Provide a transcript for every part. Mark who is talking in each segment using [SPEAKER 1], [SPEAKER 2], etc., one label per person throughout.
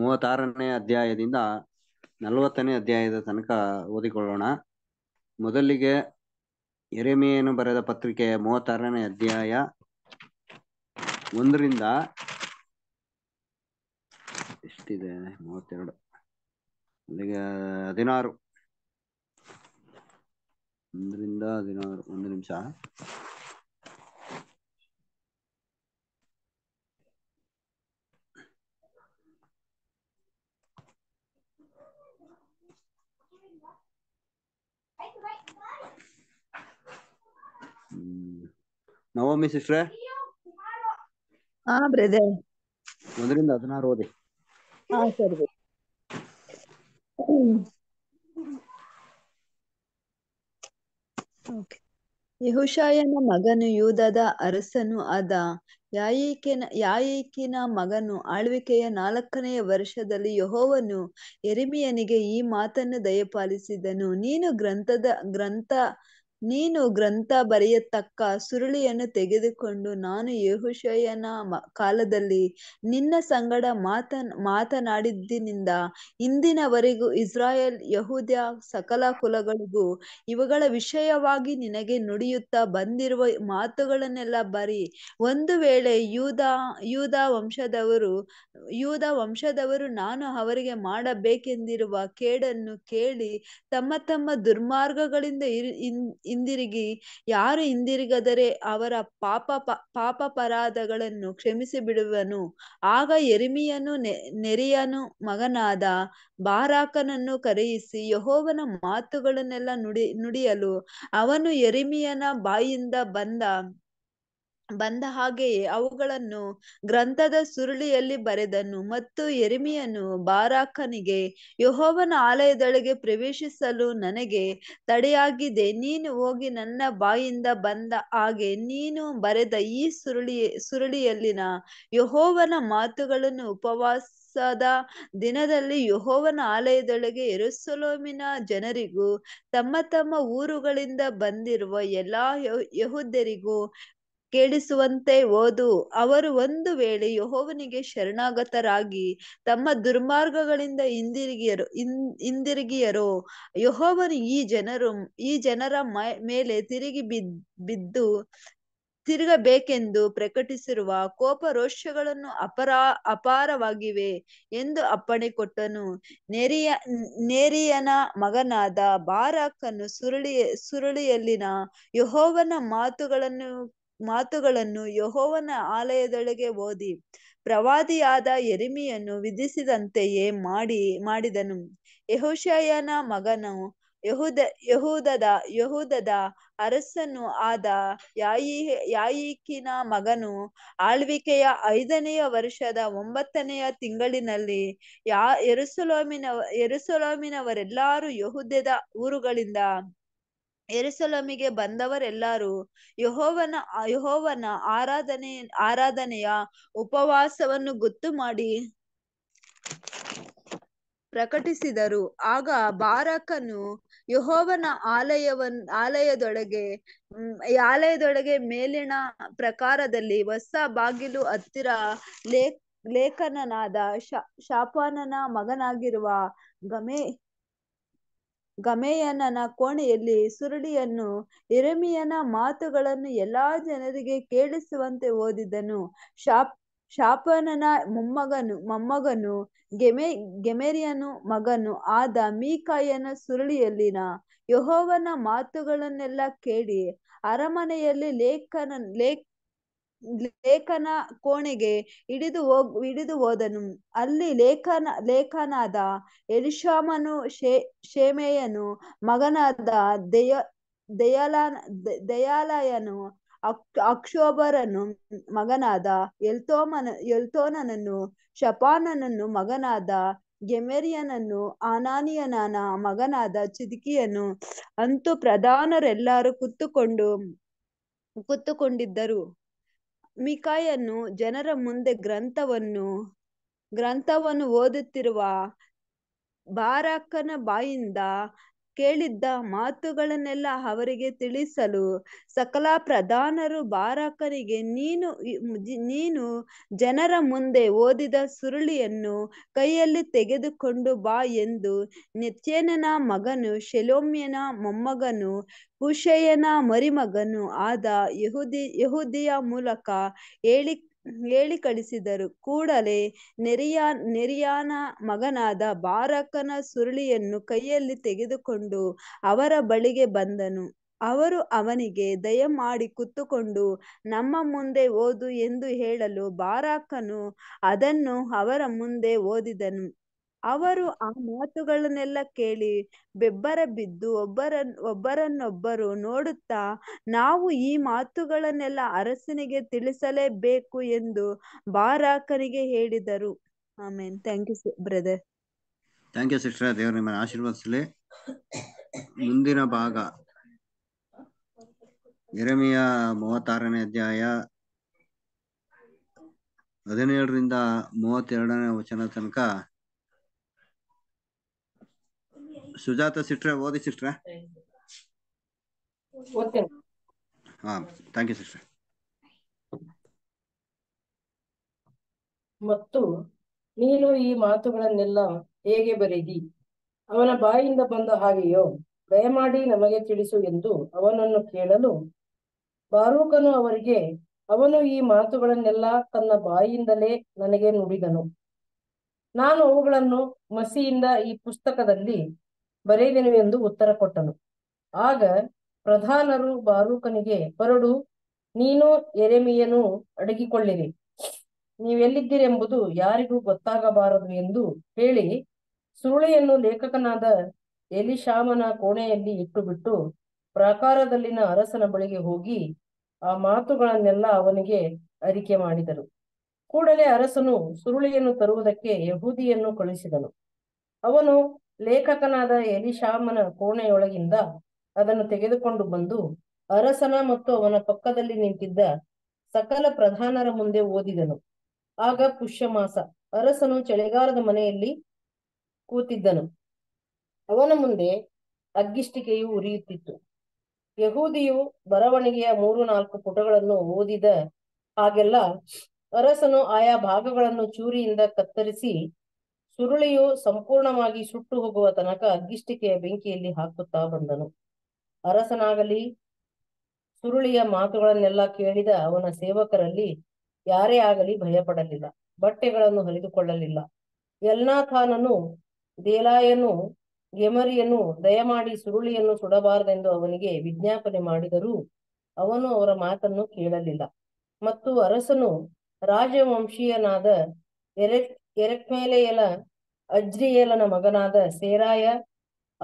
[SPEAKER 1] ಮೂವತ್ತಾರನೇ ಅಧ್ಯಾಯದಿಂದ ನಲವತ್ತನೇ ಅಧ್ಯಾಯದ ತನಕ ಓದಿಕೊಳ್ಳೋಣ ಮೊದಲಿಗೆ ಎರೆಮೆಯನ್ನು ಬರೆದ ಪತ್ರಿಕೆ ಮೂವತ್ತಾರನೇ ಅಧ್ಯಾಯ ಒಂದರಿಂದ ಎಷ್ಟಿದೆ ಮೂವತ್ತೆರಡು ಅಲ್ಲಿಗೆ ಹದಿನಾರು ಒಂದರಿಂದ ಹದಿನಾರು ಒಂದು ನಿಮಿಷ ನವಮಿ ಸಿಸ್ಟ್ರೆ ಒಂದರಿಂದ ಹದಿನಾರು ಓದಿ
[SPEAKER 2] ಹಾ ಸರಿ ಓಕೆ ಮಗನು ಯೂದದ ಅರಸನು ಆದ ಯಾಯಿಕೆನ ಯಾಯಿಕಿನ ಮಗನು ಆಳ್ವಿಕೆಯ ನಾಲ್ಕನೆಯ ವರ್ಷದಲ್ಲಿ ಯಹೋವನು ಎರಿಮಿಯನಿಗೆ ಈ ಮಾತನ್ನು ದಯಪಾಲಿಸಿದನು ನೀನು ಗ್ರಂಥದ ಗ್ರಂಥ ನೀನು ಗ್ರಂಥ ಬರೆಯತಕ್ಕ ಸುರುಳಿಯನ್ನು ತೆಗೆದುಕೊಂಡು ನಾನು ಯಹುಶಯನ ಕಾಲದಲ್ಲಿ ನಿನ್ನ ಸಂಗಡ ಮಾತ ಮಾತನಾಡಿದ್ದಿನಿಂದ ಇಂದಿನವರೆಗೂ ಇಸ್ರಾಯೇಲ್ ಯಹೂದ ಸಕಲ ಕುಲಗಳಿಗೂ ಇವುಗಳ ವಿಷಯವಾಗಿ ನಿನಗೆ ನುಡಿಯುತ್ತಾ ಬಂದಿರುವ ಮಾತುಗಳನ್ನೆಲ್ಲ ಬರಿ ಒಂದು ವೇಳೆ ಯೂದ ಯೂದ ವಂಶದವರು ಯೂದ ವಂಶದವರು ನಾನು ಅವರಿಗೆ ಮಾಡಬೇಕೆಂದಿರುವ ಕೇಡನ್ನು ಕೇಳಿ ತಮ್ಮ ತಮ್ಮ ದುರ್ಮಾರ್ಗಗಳಿಂದ ಇರ್ ಹಿಂದಿರುಗಿ ಯಾರು ಹಿಂದಿರುಗದರೆ ಅವರ ಪಾಪ ಪಾಪ ಪರಾಧಗಳನ್ನು ಕ್ಷಮಿಸಿ ಬಿಡುವನು ಆಗ ಎರಿಮಿಯನು ನೆರಿಯನು ಮಗನಾದ ಬಾರಾಕನನ್ನು ಕರೆಯಿಸಿ ಯಹೋವನ ಮಾತುಗಳನ್ನೆಲ್ಲ ನುಡಿ ನುಡಿಯಲು ಅವನು ಎರಿಮಿಯನ ಬಾಯಿಂದ ಬಂದ ಬಂದ ಹಾಗೆಯೇ ಅವುಗಳನ್ನು ಗ್ರಂಥದ ಸುರುಳಿಯಲ್ಲಿ ಬರೆದನು ಮತ್ತು ಎರಿಮಿಯನು ಬಾರಾಕನಿಗೆ ಯಹೋವನ ಆಲಯದೊಳಗೆ ಪ್ರವೇಶಿಸಲು ನನಗೆ ತಡೆಯಾಗಿದೆ ನೀನು ಹೋಗಿ ನನ್ನ ಬಾಯಿಂದ ಬಂದ ಹಾಗೆ ನೀನು ಬರೆದ ಈ ಸುರುಳಿ ಸುರುಳಿಯಲ್ಲಿನ ಯಹೋವನ ಮಾತುಗಳನ್ನು ಉಪವಾಸ ದಿನದಲ್ಲಿ ಯಹೋವನ ಆಲಯದೊಳಗೆ ಎರುಸಲೋಮಿನ ಜನರಿಗೂ ತಮ್ಮ ತಮ್ಮ ಊರುಗಳಿಂದ ಬಂದಿರುವ ಎಲ್ಲಾ ಯಹುದ್ಯರಿಗೂ ಕೇಳಿಸುವಂತೆ ಓದು ಅವರು ಒಂದು ವೇಳೆ ಯಹೋವನಿಗೆ ಶರಣಾಗತರಾಗಿ ತಮ್ಮ ದುರ್ಮಾರ್ಗಗಳಿಂದ ಹಿಂದಿರುಗಿಯರು ಹಿಂದಿರುಗಿಯರು ಯಹೋವನು ಈ ಜನರು ಈ ಜನರ ಮೇಲೆ ತಿರುಗಿ ಬಿದ್ ಬಿದ್ದು ತಿರುಗಬೇಕೆಂದು ಪ್ರಕಟಿಸಿರುವ ಕೋಪ ರೋಷಗಳನ್ನು ಅಪರಾ ಅಪಾರವಾಗಿವೆ ಎಂದು ಅಪ್ಪಣೆ ಕೊಟ್ಟನು ನೆರಿಯ ನೇರಿಯನ ಮಗನಾದ ಬಾರಾಕನು ಸುರುಳಿ ಸುರುಳಿಯಲ್ಲಿನ ಯಹೋವನ ಮಾತುಗಳನ್ನು ಮಾತುಗಳನ್ನು ಯಹೋವನ ಆಲಯದೊಳಗೆ ಓದಿ ಪ್ರವಾದಿಯಾದ ಎರಿಮಿಯನ್ನು ವಿಧಿಸಿದಂತೆಯೇ ಮಾಡಿ ಮಾಡಿದನು ಯಹುಶಯನ ಮಗನು ಯಹೂದ ಯಹೂದದ ಯಹೂದದ ಅರಸನು ಆದ ಯಾಯಿ ಯಾಯಿಕಿನ ಮಗನು ಆಳ್ವಿಕೆಯ ಐದನೆಯ ವರ್ಷದ ಒಂಬತ್ತನೆಯ ತಿಂಗಳಿನಲ್ಲಿ ಯಾ ಎರುಸಲೋಮಿನ ಯೆರೂಸಲೋಮಿನವರೆಲ್ಲರೂ ಯಹೂದ್ಯದ ಊರುಗಳಿಂದ ಯೆರೂಸಲೇಮಿಗೆ ಬಂದವರೆಲ್ಲರೂ ಯಹೋವನ ಯಹೋವನ ಆರಾಧನೆ ಆರಾಧನೆಯ ಉಪವಾಸವನ್ನು ಗೊತ್ತು ಮಾಡಿ ಪ್ರಕಟಿಸಿದರು ಆಗ ಬಾರಕನು ಯಹೋವನ ಆಲಯವನ್ ಆಲಯದೊಳಗೆ ಆಲಯದೊಳಗೆ ಮೇಲಿನ ಪ್ರಕಾರದಲ್ಲಿ ಹೊಸ ಬಾಗಿಲು ಹತ್ತಿರ ಲೇ ಲೇಖನನಾದ ಶಾಪಾನನ ಮಗನಾಗಿರುವ ಗಮೇ ಗಮಯನನ ಕೋಣೆಯಲ್ಲಿ ಸುರುಳಿಯನ್ನು ಇರೆಮೀಯನ ಮಾತುಗಳನ್ನು ಎಲ್ಲಾ ಜನರಿಗೆ ಕೇಳಿಸುವಂತೆ ಓದಿದನು ಶಾಪ್ ಶಾಪನನ ಮೊಮ್ಮಗನು ಮೊಮ್ಮಗನು ಗೆಮೆ ಗೆಮೆರಿಯನು ಮಗನು ಆದ ಮೀಕಾಯನ ಸುರುಳಿಯಲ್ಲಿನ ಯಹೋವನ ಮಾತುಗಳನ್ನೆಲ್ಲ ಕೇಳಿ ಅರಮನೆಯಲ್ಲಿ ಲೇಖನ ಲೇಖ ಲೇಖನ ಕೋಣೆಗೆ ಹಿಡಿದು ಹೋಗ್ ಹಿಡಿದು ಹೋದನು. ಅಲ್ಲಿ ಲೇಖನ ಲೇಖನಾದ ಎಲಿಶಾಮನು ಶೇ ಶೇಮೆಯನು ಮಗನಾದ ದೆಯ ದಯಾಲ ದಯಾಲಯನು ಅಕ್ ಅಕ್ಷೋಬರನು ಮಗನಾದ ಎಲ್ತೋಮನ ಎಲ್ತೋನನನ್ನು ಶಪಾನನನ್ನು ಮಗನಾದ ಗೆಮೆರಿಯನನ್ನು ಅನಾನಿಯನನ ಮಗನಾದ ಚಿದ್ಕೀಯನು ಅಂತೂ ಪ್ರಧಾನರೆಲ್ಲರೂ ಕುತ್ತುಕೊಂಡು ಕುತ್ತುಕೊಂಡಿದ್ದರು. ಮಿಕಾಯನು ಜನರ ಮುಂದೆ ಗ್ರಂಥವನ್ನು ಗ್ರಂಥವನ್ನು ಓದುತ್ತಿರುವ ಬಾರಾಕನ ಬಾಯಿಂದ ಕೇಳಿದ್ದ ಮಾತುಗಳನ್ನೆಲ್ಲ ಅವರಿಗೆ ತಿಳಿಸಲು ಸಕಲ ಪ್ರಧಾನರು ಬಾರಕನಿಗೆ ನೀನು ನೀನು ಜನರ ಮುಂದೆ ಓದಿದ ಸುರುಳಿಯನ್ನು ಕೈಯಲ್ಲಿ ತೆಗೆದುಕೊಂಡು ಬಾ ಎಂದು ನಿತ್ಯನನ ಮಗನು ಶೆಲೋಮ್ಯನ ಮೊಮ್ಮಗನು ಕುಶಯನ ಮರಿಮಗನು ಆದ ಯಹುದಿ ಯಹುದಿಯ ಮೂಲಕ ಹೇಳಿ ಹೇಳಿ ಕಳಿಸಿದರು ಕೂಡಲೇ ನೆರಿಯಾ ನೆರಿಯಾನ ಮಗನಾದ ಬಾರಕನ ಸುರುಳಿಯನ್ನು ಕೈಯಲ್ಲಿ ತೆಗೆದುಕೊಂಡು ಅವರ ಬಳಿಗೆ ಬಂದನು ಅವರು ಅವನಿಗೆ ದಯಮಾಡಿ ಕುತ್ತುಕೊಂಡು ನಮ್ಮ ಮುಂದೆ ಓದು ಎಂದು ಹೇಳಲು ಬಾರಾಕನು ಅದನ್ನು ಅವರ ಮುಂದೆ ಓದಿದನು ಅವರು ಆ ಮಾತುಗಳನ್ನೆಲ್ಲ ಕೇಳಿ ಬೆಬ್ಬರ ಬಿದ್ದು ಒಬ್ಬರ ಒಬ್ಬರನ್ನೊಬ್ಬರು ನೋಡುತ್ತಾ ನಾವು ಈ ಮಾತುಗಳನ್ನೆಲ್ಲ ಅರಸನಿಗೆ ತಿಳಿಸಲೇಬೇಕು ಎಂದು ಬಾರಾಕನಿಗೆ ಹೇಳಿದರು amen thank you brother
[SPEAKER 1] thank you sister ದೇವರ ನಿಮ್ಮ ಆಶೀರ್ವದಿಸಲಿ ಮುಂದಿನ ಭಾಗ ಎರಮಿಯ ಮೂವತ್ತಾರನೇ ಅಧ್ಯಾಯ ಹದಿನೇಳರಿಂದ ಮೂವತ್ತೆರಡನೇ ವಚನ ತನಕ ಸುಜಾತ ಸಿಸ್ಟರ್ ಓದಿ ಸಿಸ್ಟರ್ ಥ್ಯಾಂಕ್ ಯು
[SPEAKER 3] ಮತ್ತು ನೀನು ಈ ಮಾತುಗಳನ್ನೆಲ್ಲ ಹೇಗೆ ಬರೆದಿ ಅವನ ಬಾಯಿಂದ ಬಂದ ಹಾಗೆಯೋ ದಯಮಾಡಿ ನಮಗೆ ತಿಳಿಸು ಎಂದು ಅವನನ್ನು ಕೇಳಲು ಬಾರೂಕನು ಅವರಿಗೆ ಅವನು ಈ ಮಾತುಗಳನ್ನೆಲ್ಲ ತನ್ನ ಬಾಯಿಂದಲೇ ನನಗೆ ನುಡಿದನು ನಾನು ಅವುಗಳನ್ನು ಮಸಿಯಿಂದ ಈ ಪುಸ್ತಕದಲ್ಲಿ ಬರೆದೆನು ಎಂದು ಉತ್ತರ ಕೊಟ್ಟನು ಆಗ ಪ್ರಧಾನರು ಬಾರೂಕನಿಗೆ ಪರಡು ನೀನು ಎರೆಮಿಯನು ಅಡಗಿಕೊಳ್ಳಿರಿ ನೀವೆಲ್ಲಿದ್ದೀರೆಂಬುದು ಯಾರಿಗೂ ಗೊತ್ತಾಗಬಾರದು ಎಂದು ಹೇಳಿ ಸುರುಳಿಯನ್ನು ಲೇಖಕನಾದ ಎಲಿಶಾಮನ ಕೋಣೆಯಲ್ಲಿ ಇಟ್ಟುಬಿಟ್ಟು ಪ್ರಾಕಾರದಲ್ಲಿನ ಅರಸನ ಬಳಿಗೆ ಹೋಗಿ ಆ ಮಾತುಗಳನ್ನೆಲ್ಲ ಅವನಿಗೆ ಅರಿಕೆ ಮಾಡಿದರು ಕೂಡಲೇ ಅರಸನು ಸುರುಳಿಯನ್ನು ತರುವುದಕ್ಕೆ ಯಹೂದಿಯನ್ನು ಕಳುಹಿಸಿದನು ಅವನು ಲೇಖಕನಾದ ಎಲಿಶಾಮನ ಕೋಣೆಯೊಳಗಿಂದ ಅದನ್ನು ತೆಗೆದುಕೊಂಡು ಬಂದು ಅರಸನ ಮತ್ತು ಅವನ ಪಕ್ಕದಲ್ಲಿ ನಿಂತಿದ್ದ ಸಕಲ ಪ್ರಧಾನರ ಮುಂದೆ ಓದಿದನು ಆಗ ಪುಷ್ಯಮಾಸ ಅರಸನು ಚಳಿಗಾಲದ ಮನೆಯಲ್ಲಿ ಕೂತಿದ್ದನು ಅವನ ಮುಂದೆ ಅಗ್ಗಿಷ್ಟಿಕೆಯು ಉರಿಯುತ್ತಿತ್ತು ಯಹೂದಿಯು ಬರವಣಿಗೆಯ ಮೂರು ನಾಲ್ಕು ಪುಟಗಳನ್ನು ಓದಿದ ಹಾಗೆಲ್ಲ ಅರಸನು ಆಯಾ ಭಾಗಗಳನ್ನು ಚೂರಿಯಿಂದ ಕತ್ತರಿಸಿ ಸುರುಳಿಯು ಸಂಪೂರ್ಣವಾಗಿ ಸುಟ್ಟು ಹೋಗುವ ತನಕ ಅಗ್ಗಿಷ್ಟಿಕೆಯ ಬೆಂಕಿಯಲ್ಲಿ ಹಾಕುತ್ತಾ ಬಂದನು ಅರಸನಾಗಲಿ ಸುರುಳಿಯ ಮಾತುಗಳನ್ನೆಲ್ಲ ಕೇಳಿದ ಅವನ ಸೇವಕರಲ್ಲಿ ಯಾರೇ ಆಗಲಿ ಭಯಪಡಲಿಲ್ಲ ಬಟ್ಟೆಗಳನ್ನು ಹರಿದುಕೊಳ್ಳಲಿಲ್ಲ ಎಲ್ನಾಥಾನನು ದೇಲಾಯನು ಗೆಮರಿಯನ್ನು ದಯಮಾಡಿ ಸುರುಳಿಯನ್ನು ಸುಡಬಾರದೆಂದು ಅವನಿಗೆ ವಿಜ್ಞಾಪನೆ ಮಾಡಿದರೂ ಅವನು ಅವರ ಮಾತನ್ನು ಕೇಳಲಿಲ್ಲ ಮತ್ತು ಅರಸನು ರಾಜವಂಶೀಯನಾದ ಎರೆ ಎರೆಕ್ಮೇಲೆಯಲ ಅಜ್ರಿಯೇಲನ ಮಗನಾದ ಸೇರಾಯ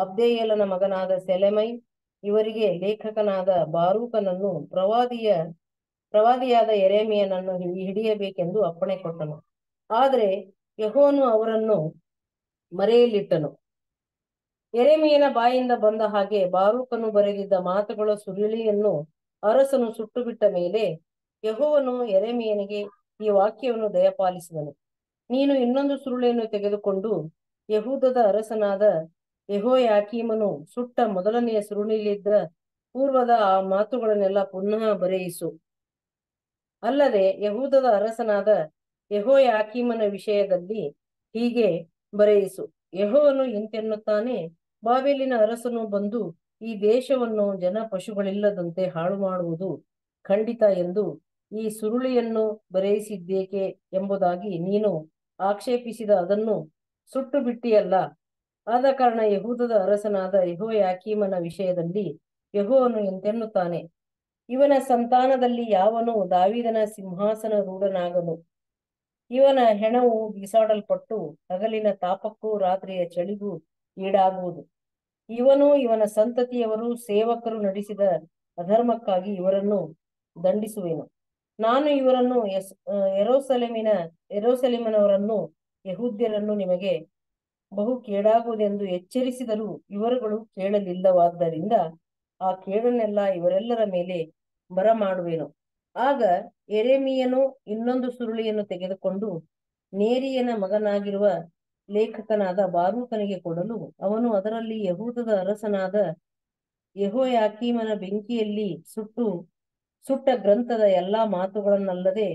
[SPEAKER 3] ಅಬ್ದೇಯೇಲನ ಮಗನಾದ ಸೆಲೆಮೈ ಇವರಿಗೆ ಲೇಖಕನಾದ ಬಾರೂಕನನ್ನು ಪ್ರವಾದಿಯ ಪ್ರವಾದಿಯಾದ ಎರೆಮಿಯನನ್ನು ಹಿಡಿಯಬೇಕೆಂದು ಅಪ್ಪಣೆ ಕೊಟ್ಟನು ಆದರೆ ಯಹೋನು ಅವರನ್ನು ಮರೆಯಲಿಟ್ಟನು ಎರೆಮಿಯನ ಬಾಯಿಂದ ಬಂದ ಹಾಗೆ ಬಾರೂಕನು ಬರೆದಿದ್ದ ಮಾತುಗಳ ಸುರುಳಿಯನ್ನು ಅರಸನು ಸುಟ್ಟು ಬಿಟ್ಟ ಮೇಲೆ ಯಹೋವನು ಎರೆಮಿಯನಿಗೆ ಈ ವಾಕ್ಯವನ್ನು ದಯಪಾಲಿಸಿದನು ನೀನು ಇನ್ನೊಂದು ಸುರುಳಿಯನ್ನು ತೆಗೆದುಕೊಂಡು ಯಹೂದದ ಅರಸನಾದ ಯಹೋಯಾಕೀಮನು ಸುಟ್ಟ ಮೊದಲನೆಯ ಸುರುಳಿಯಲ್ಲಿದ್ದ ಪೂರ್ವದ ಆ ಮಾತುಗಳನ್ನೆಲ್ಲ ಪುನಃ ಬರೆಯಿಸು ಅಲ್ಲದೆ ಯಹೂದದ ಅರಸನಾದ ಯಹೋಯಾಕೀಮನ ವಿಷಯದಲ್ಲಿ ಹೀಗೆ ಬರೆಯಿಸು ಯಹೋವನು ಇಂತೆನ್ನುತ್ತಾನೆ ಬಾವಿಲಿನ ಅರಸನು ಬಂದು ಈ ದೇಶವನ್ನು ಜನ ಪಶುಗಳಿಲ್ಲದಂತೆ ಹಾಳು ಮಾಡುವುದು ಖಂಡಿತ ಎಂದು ಈ ಸುರುಳಿಯನ್ನು ಬರೆಯಿಸಿದ್ದೇಕೆ ಎಂಬುದಾಗಿ ನೀನು ಆಕ್ಷೇಪಿಸಿದ ಅದನ್ನು ಸುಟ್ಟು ಬಿಟ್ಟಿಯಲ್ಲ ಆದ ಕಾರಣ ಯಹೂದದ ಅರಸನಾದ ಯಹೋ ಯಾಕೀಮನ ವಿಷಯದಲ್ಲಿ ಯಹೋವನು ಎಂತೆನ್ನುತ್ತಾನೆ ಇವನ ಸಂತಾನದಲ್ಲಿ ಯಾವನು ದಾವಿದನ ಸಿಂಹಾಸನ ರೂಢನಾಗನು ಇವನ ಹೆಣವು ಬಿಸಾಡಲ್ಪಟ್ಟು ಹಗಲಿನ ತಾಪಕ್ಕೂ ರಾತ್ರಿಯ ಚಳಿಗೂ ಈಡಾಗುವುದು ಇವನು ಇವನ ಸಂತತಿಯವರು ಸೇವಕರು ನಡೆಸಿದ ಅಧರ್ಮಕ್ಕಾಗಿ ಇವರನ್ನು ದಂಡಿಸುವೆನು ನಾನು ಇವರನ್ನು ಎಸ್ ಎರೋಸಲೇಮಿನವರನ್ನು ಯಹೂದ್ಯರನ್ನು ನಿಮಗೆ ಬಹು ಕೇಡಾಗುವುದೆಂದು ಎಚ್ಚರಿಸಿದರೂ ಇವರುಗಳು ಕೇಳಲಿಲ್ಲವಾದ್ದರಿಂದ ಆ ಕೇಡನ್ನೆಲ್ಲ ಇವರೆಲ್ಲರ ಮೇಲೆ ಬರಮಾಡುವೆನು ಆಗ ಎರೆಮಿಯನು ಇನ್ನೊಂದು ಸುರುಳಿಯನ್ನು ತೆಗೆದುಕೊಂಡು ನೇರಿಯನ ಮಗನಾಗಿರುವ ಲೇಖಕನಾದ ಬಾರೂಕನಿಗೆ ಕೊಡಲು ಅವನು ಅದರಲ್ಲಿ ಯಹೂದದ ಅರಸನಾದ ಯಹೋಯಾಕೀಮನ ಬೆಂಕಿಯಲ್ಲಿ ಸುಟ್ಟು ಸುಟ್ಟ ಗ್ರಂಥದ ಎಲ್ಲಾ ಮಾತುಗಳನ್ನಲ್ಲದೆ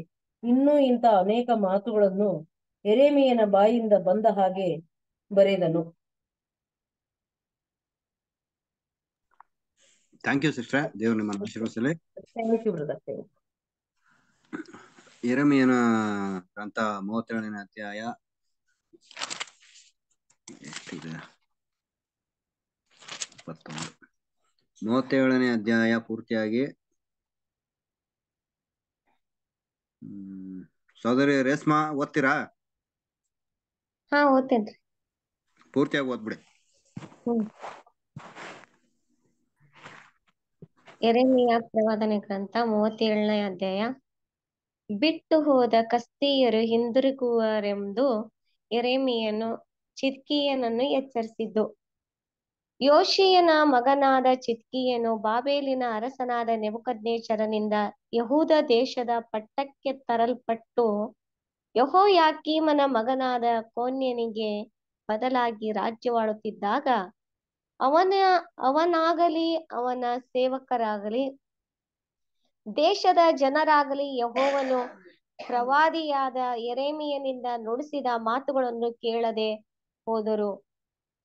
[SPEAKER 3] ಇನ್ನೂ ಇಂಥ ಅನೇಕ ಮಾತುಗಳನ್ನು ಎರೇಮಿಯನ ಬಾಯಿಂದ ಬಂದ ಹಾಗೆ ಬರೆದನು
[SPEAKER 1] thank you sister
[SPEAKER 3] thank you brother
[SPEAKER 1] ಎರೆಮಿಯನ ಗ್ರಂಥ ಮೂವತ್ತೇಳನೇ ಅಧ್ಯಾಯ ಮೂವತ್ತೇಳನೇ ಅಧ್ಯಾಯ ಪೂರ್ತಿಯಾಗಿ ಸೋದರಿ ಓದ್ತೀರಾ
[SPEAKER 4] ಹಾ ಓದ್ತೇನ್ರಿ
[SPEAKER 1] ಪೂರ್ತಿಯಾಗಿ ಓದ್ಬಿಡಿ
[SPEAKER 4] ಹ್ಮ್ ಪ್ರವಾದನೆ ಗ್ರಂಥ ಮೂವತ್ತೇಳನೇ ಅಧ್ಯಾಯ ಬಿಟ್ಟು ಹೋದ ಕಸ್ತಿಯರು ಹಿಂದಿರುಗುವರೆಂದು ಎರೆಮಿಯನು ಚಿತ್ಕಿಯನನ್ನು ಎಚ್ಚರಿಸಿದ್ದು ಯೋಶಿಯನ ಮಗನಾದ ಚಿತ್ಕಿಯನು ಬಾಬೇಲಿನ ಅರಸನಾದ ನೆಬುಕದ್ನೇಶ್ವರನಿಂದ ಯಹೂದ ದೇಶದ ಪಟ್ಟಕ್ಕೆ ತರಲ್ಪಟ್ಟು ಯಾಕೀಮನ ಮಗನಾದ ಕೋನ್ಯನಿಗೆ ಬದಲಾಗಿ ರಾಜ್ಯವಾಡುತ್ತಿದ್ದಾಗ ಅವನ ಅವನಾಗಲಿ ಅವನ ಸೇವಕರಾಗಲಿ ದೇಶದ ಜನರಾಗಲಿ ಯಹೋವನು ಪ್ರವಾದಿಯಾದ ಎರೇಮಿಯನಿಂದ ನುಡಿಸಿದ ಮಾತುಗಳನ್ನು ಕೇಳದೆ ಹೋದರು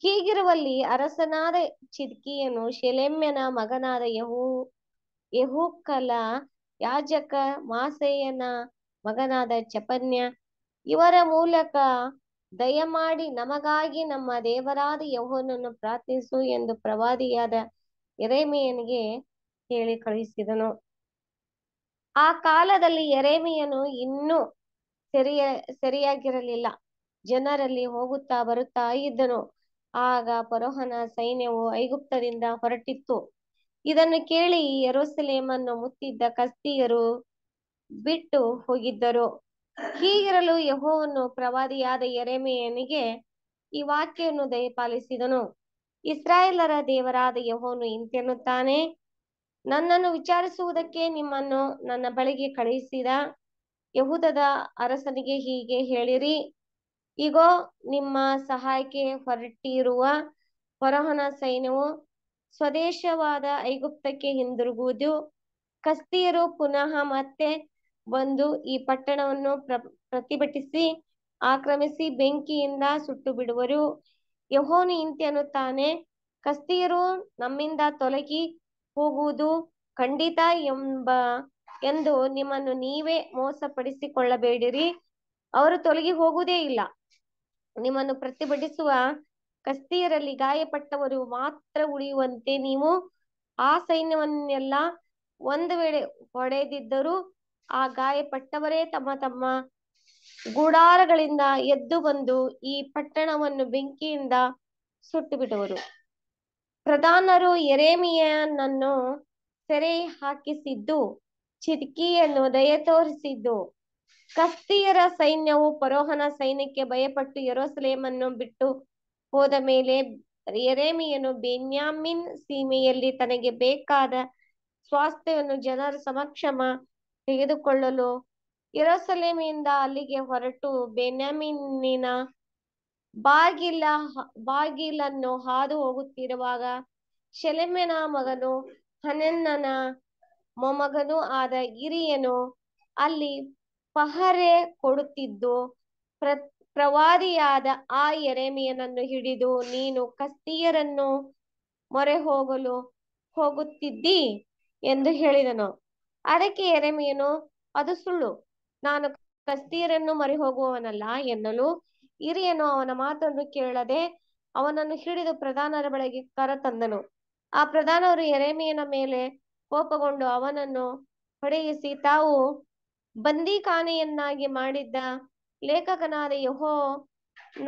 [SPEAKER 4] ಹೀಗಿರುವಲ್ಲಿ ಅರಸನಾದ ಚಿದ್ಕಿಯನು ಶೆಲೆಮ್ಯನ ಮಗನಾದ ಯಹೂ ಯಹೂಕಲ ಯಾಜಕ ಮಾಸೆಯನ ಮಗನಾದ ಚಪನ್ಯ ಇವರ ಮೂಲಕ ದಯಮಾಡಿ ನಮಗಾಗಿ ನಮ್ಮ ದೇವರಾದ ಯಹೋನನ್ನು ಪ್ರಾರ್ಥಿಸು ಎಂದು ಪ್ರವಾದಿಯಾದ ಎರೆಮೆಯನಿಗೆ ಹೇಳಿ ಕಳುಹಿಸಿದನು ಆ ಕಾಲದಲ್ಲಿ ಎರೆಮೆಯನು ಇನ್ನೂ ಸರಿಯ ಸರಿಯಾಗಿರಲಿಲ್ಲ ಜನರಲ್ಲಿ ಹೋಗುತ್ತಾ ಬರುತ್ತಾ ಇದ್ದನು ಆಗ ಪರೋಹನ ಸೈನ್ಯವು ಐಗುಪ್ತದಿಂದ ಹೊರಟಿತ್ತು ಇದನ್ನು ಕೇಳಿ ಯರೋಸಲೇಮನ್ನು ಮುತ್ತಿದ್ದ ಕಸ್ತಿಯರು ಬಿಟ್ಟು ಹೋಗಿದ್ದರು ಹೀಗಿರಲು ಯಹೋವನ್ನು ಪ್ರವಾದಿಯಾದ ಎರೆಮೆಯನಿಗೆ ಈ ವಾಕ್ಯವನ್ನು ದಯಪಾಲಿಸಿದನು ಇಸ್ರಾಯೇಲರ ದೇವರಾದ ಯಹೋನು ಇಂತೆನ್ನುತ್ತಾನೆ ನನ್ನನ್ನು ವಿಚಾರಿಸುವುದಕ್ಕೆ ನಿಮ್ಮನ್ನು ನನ್ನ ಬಳಿಗೆ ಕಳುಹಿಸಿದ ಯಹೂದದ ಅರಸನಿಗೆ ಹೀಗೆ ಹೇಳಿರಿ ಇಗೋ ನಿಮ್ಮ ಸಹಾಯಕ್ಕೆ ಹೊರಟಿರುವ ಹೊರಹೊನ ಸೈನ್ಯವು ಸ್ವದೇಶವಾದ ಐಗುಪ್ತಕ್ಕೆ ಹಿಂದಿರುಗುವುದು ಕಸ್ತಿಯರು ಪುನಃ ಮತ್ತೆ ಬಂದು ಈ ಪಟ್ಟಣವನ್ನು ಪ್ರತಿಭಟಿಸಿ ಆಕ್ರಮಿಸಿ ಬೆಂಕಿಯಿಂದ ಸುಟ್ಟು ಬಿಡುವರು ಯಹೋನು ಅನ್ನುತ್ತಾನೆ ಕಸ್ತಿಯರು ನಮ್ಮಿಂದ ತೊಲಗಿ ಹೋಗುವುದು ಖಂಡಿತ ಎಂಬ ಎಂದು ನಿಮ್ಮನ್ನು ನೀವೇ ಮೋಸಪಡಿಸಿಕೊಳ್ಳಬೇಡಿರಿ ಅವರು ತೊಲಗಿ ಹೋಗುವುದೇ ಇಲ್ಲ ನಿಮ್ಮನ್ನು ಪ್ರತಿಭಟಿಸುವ ಕಸ್ತಿಯರಲ್ಲಿ ಗಾಯಪಟ್ಟವರು ಮಾತ್ರ ಉಳಿಯುವಂತೆ ನೀವು ಆ ಸೈನ್ಯವನ್ನೆಲ್ಲ ಒಂದು ವೇಳೆ ಹೊಡೆದಿದ್ದರೂ ಆ ಗಾಯಪಟ್ಟವರೇ ತಮ್ಮ ತಮ್ಮ ಗುಡಾರಗಳಿಂದ ಎದ್ದು ಬಂದು ಈ ಪಟ್ಟಣವನ್ನು ಬೆಂಕಿಯಿಂದ ಸುಟ್ಟು ಬಿಡುವರು ಪ್ರಧಾನರು ಎರೇಮಿಯನನ್ನು ಸೆರೆ ಹಾಕಿಸಿದ್ದು ಚಿದ್ಕಿಯನ್ನು ದಯ ತೋರಿಸಿದ್ದು ಕಸ್ತಿಯರ ಸೈನ್ಯವು ಪರೋಹನ ಸೈನ್ಯಕ್ಕೆ ಭಯಪಟ್ಟು ಯೆರೂಸಲೇಮನ್ನು ಬಿಟ್ಟು ಹೋದ ಮೇಲೆ ಎರೇಮಿಯನು ಬೆನ್ಯಾಮಿನ್ ಸೀಮೆಯಲ್ಲಿ ತನಗೆ ಬೇಕಾದ ಸ್ವಾಸ್ಥ್ಯವನ್ನು ಜನರ ಸಮಕ್ಷಮ ತೆಗೆದುಕೊಳ್ಳಲು ಯರೋಸಲೇಮಿಯಿಂದ ಅಲ್ಲಿಗೆ ಹೊರಟು ಬೆನ್ಯಾಮಿನ್ನಿನ ಬಾಗಿಲ ಬಾಗಿಲನ್ನು ಹಾದು ಹೋಗುತ್ತಿರುವಾಗ ಶೆಲೆಮೆನ ಮಗನು ಹನನ್ನನ ಮೊಮಗನೂ ಆದ ಗಿರಿಯನು ಅಲ್ಲಿ ಪಹರೆ ಕೊಡುತ್ತಿದ್ದು ಪ್ರ ಪ್ರವಾದಿಯಾದ ಆ ಎರೆಮೆಯನನ್ನು ಹಿಡಿದು ನೀನು ಕಸ್ತಿಯರನ್ನು ಮೊರೆ ಹೋಗಲು ಹೋಗುತ್ತಿದ್ದಿ ಎಂದು ಹೇಳಿದನು ಅದಕ್ಕೆ ಎರೆಮೆಯನು ಅದು ಸುಳ್ಳು ನಾನು ಕಸ್ತಿಯರನ್ನು ಮರಿ ಹೋಗುವವನಲ್ಲ ಎನ್ನಲು ಹಿರಿಯನು ಅವನ ಮಾತನ್ನು ಕೇಳದೆ ಅವನನ್ನು ಹಿಡಿದು ಪ್ರಧಾನರ ಬಳಿಗೆ ತಂದನು ಆ ಪ್ರಧಾನರು ಎರೆಮೆಯನ ಮೇಲೆ ಕೋಪಗೊಂಡು ಅವನನ್ನು ಹೊಡೆಯಿಸಿ ತಾವು ಬಂದಿಖಾನೆಯನ್ನಾಗಿ ಮಾಡಿದ್ದ ಲೇಖಕನಾದ ಯಹೋ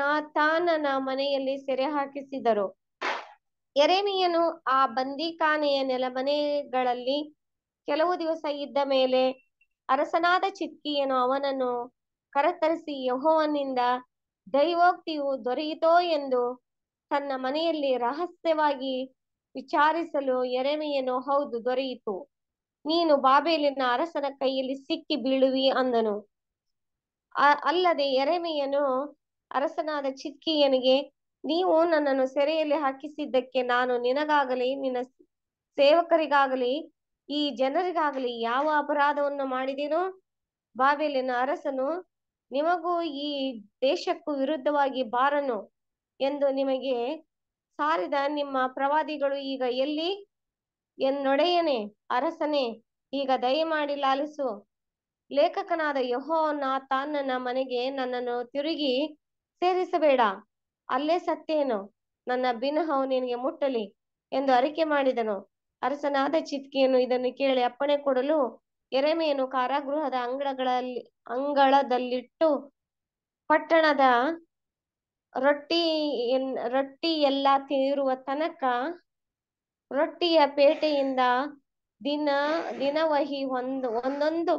[SPEAKER 4] ನಾಥಾನನ ಮನೆಯಲ್ಲಿ ಸೆರೆ ಹಾಕಿಸಿದರು ಎರೆಮಿಯನು ಆ ಬಂದಿಖಾನೆಯ ನೆಲಮನೆಗಳಲ್ಲಿ ಕೆಲವು ದಿವಸ ಇದ್ದ ಮೇಲೆ ಅರಸನಾದ ಚಿತ್ಕಿಯನು ಅವನನ್ನು ಕರತರಿಸಿ ಯಹೋವನಿಂದ ದೈವೋಕ್ತಿಯು ದೊರೆಯಿತೋ ಎಂದು ತನ್ನ ಮನೆಯಲ್ಲಿ ರಹಸ್ಯವಾಗಿ ವಿಚಾರಿಸಲು ಎರೆಮಿಯನು ಹೌದು ದೊರೆಯಿತು ನೀನು ಬಾಬೇಲಿನ ಅರಸನ ಕೈಯಲ್ಲಿ ಸಿಕ್ಕಿ ಬೀಳುವಿ ಅಂದನು ಅಲ್ಲದೆ ಎರೆಮೆಯನು ಅರಸನಾದ ಚಿಕ್ಕಿಯನಿಗೆ ನೀವು ನನ್ನನ್ನು ಸೆರೆಯಲ್ಲಿ ಹಾಕಿಸಿದ್ದಕ್ಕೆ ನಾನು ನಿನಗಾಗಲಿ ನಿನ್ನ ಸೇವಕರಿಗಾಗಲಿ ಈ ಜನರಿಗಾಗಲಿ ಯಾವ ಅಪರಾಧವನ್ನು ಮಾಡಿದೇನೋ ಬಾಬೇಲಿನ ಅರಸನು ನಿಮಗೂ ಈ ದೇಶಕ್ಕೂ ವಿರುದ್ಧವಾಗಿ ಬಾರನು ಎಂದು ನಿಮಗೆ ಸಾರಿದ ನಿಮ್ಮ ಪ್ರವಾದಿಗಳು ಈಗ ಎಲ್ಲಿ ಎನ್ನೊಡೆಯನೆ ಅರಸನೇ ಈಗ ದಯಮಾಡಿ ಲಾಲಿಸು ಲೇಖಕನಾದ ಯಹೋನ ತನ್ನ ಮನೆಗೆ ನನ್ನನ್ನು ತಿರುಗಿ ಸೇರಿಸಬೇಡ ಅಲ್ಲೇ ಸತ್ತೇನು ನನ್ನ ಬಿನಹವು ನಿನಗೆ ಮುಟ್ಟಲಿ ಎಂದು ಅರಿಕೆ ಮಾಡಿದನು ಅರಸನಾದ ಚಿತ್ಕಿಯನ್ನು ಇದನ್ನು ಕೇಳಿ ಅಪ್ಪಣೆ ಕೊಡಲು ಎರೆಮೆಯನ್ನು ಕಾರಾಗೃಹದ ಅಂಗಳಗಳಲ್ಲಿ ಅಂಗಳದಲ್ಲಿಟ್ಟು ಪಟ್ಟಣದ ರೊಟ್ಟಿ ರೊಟ್ಟಿ ಎಲ್ಲಾ ತೀರುವ ತನಕ ರೊಟ್ಟಿಯ ಪೇಟೆಯಿಂದ ದಿನ ದಿನವಹಿ ಒಂದು ಒಂದೊಂದು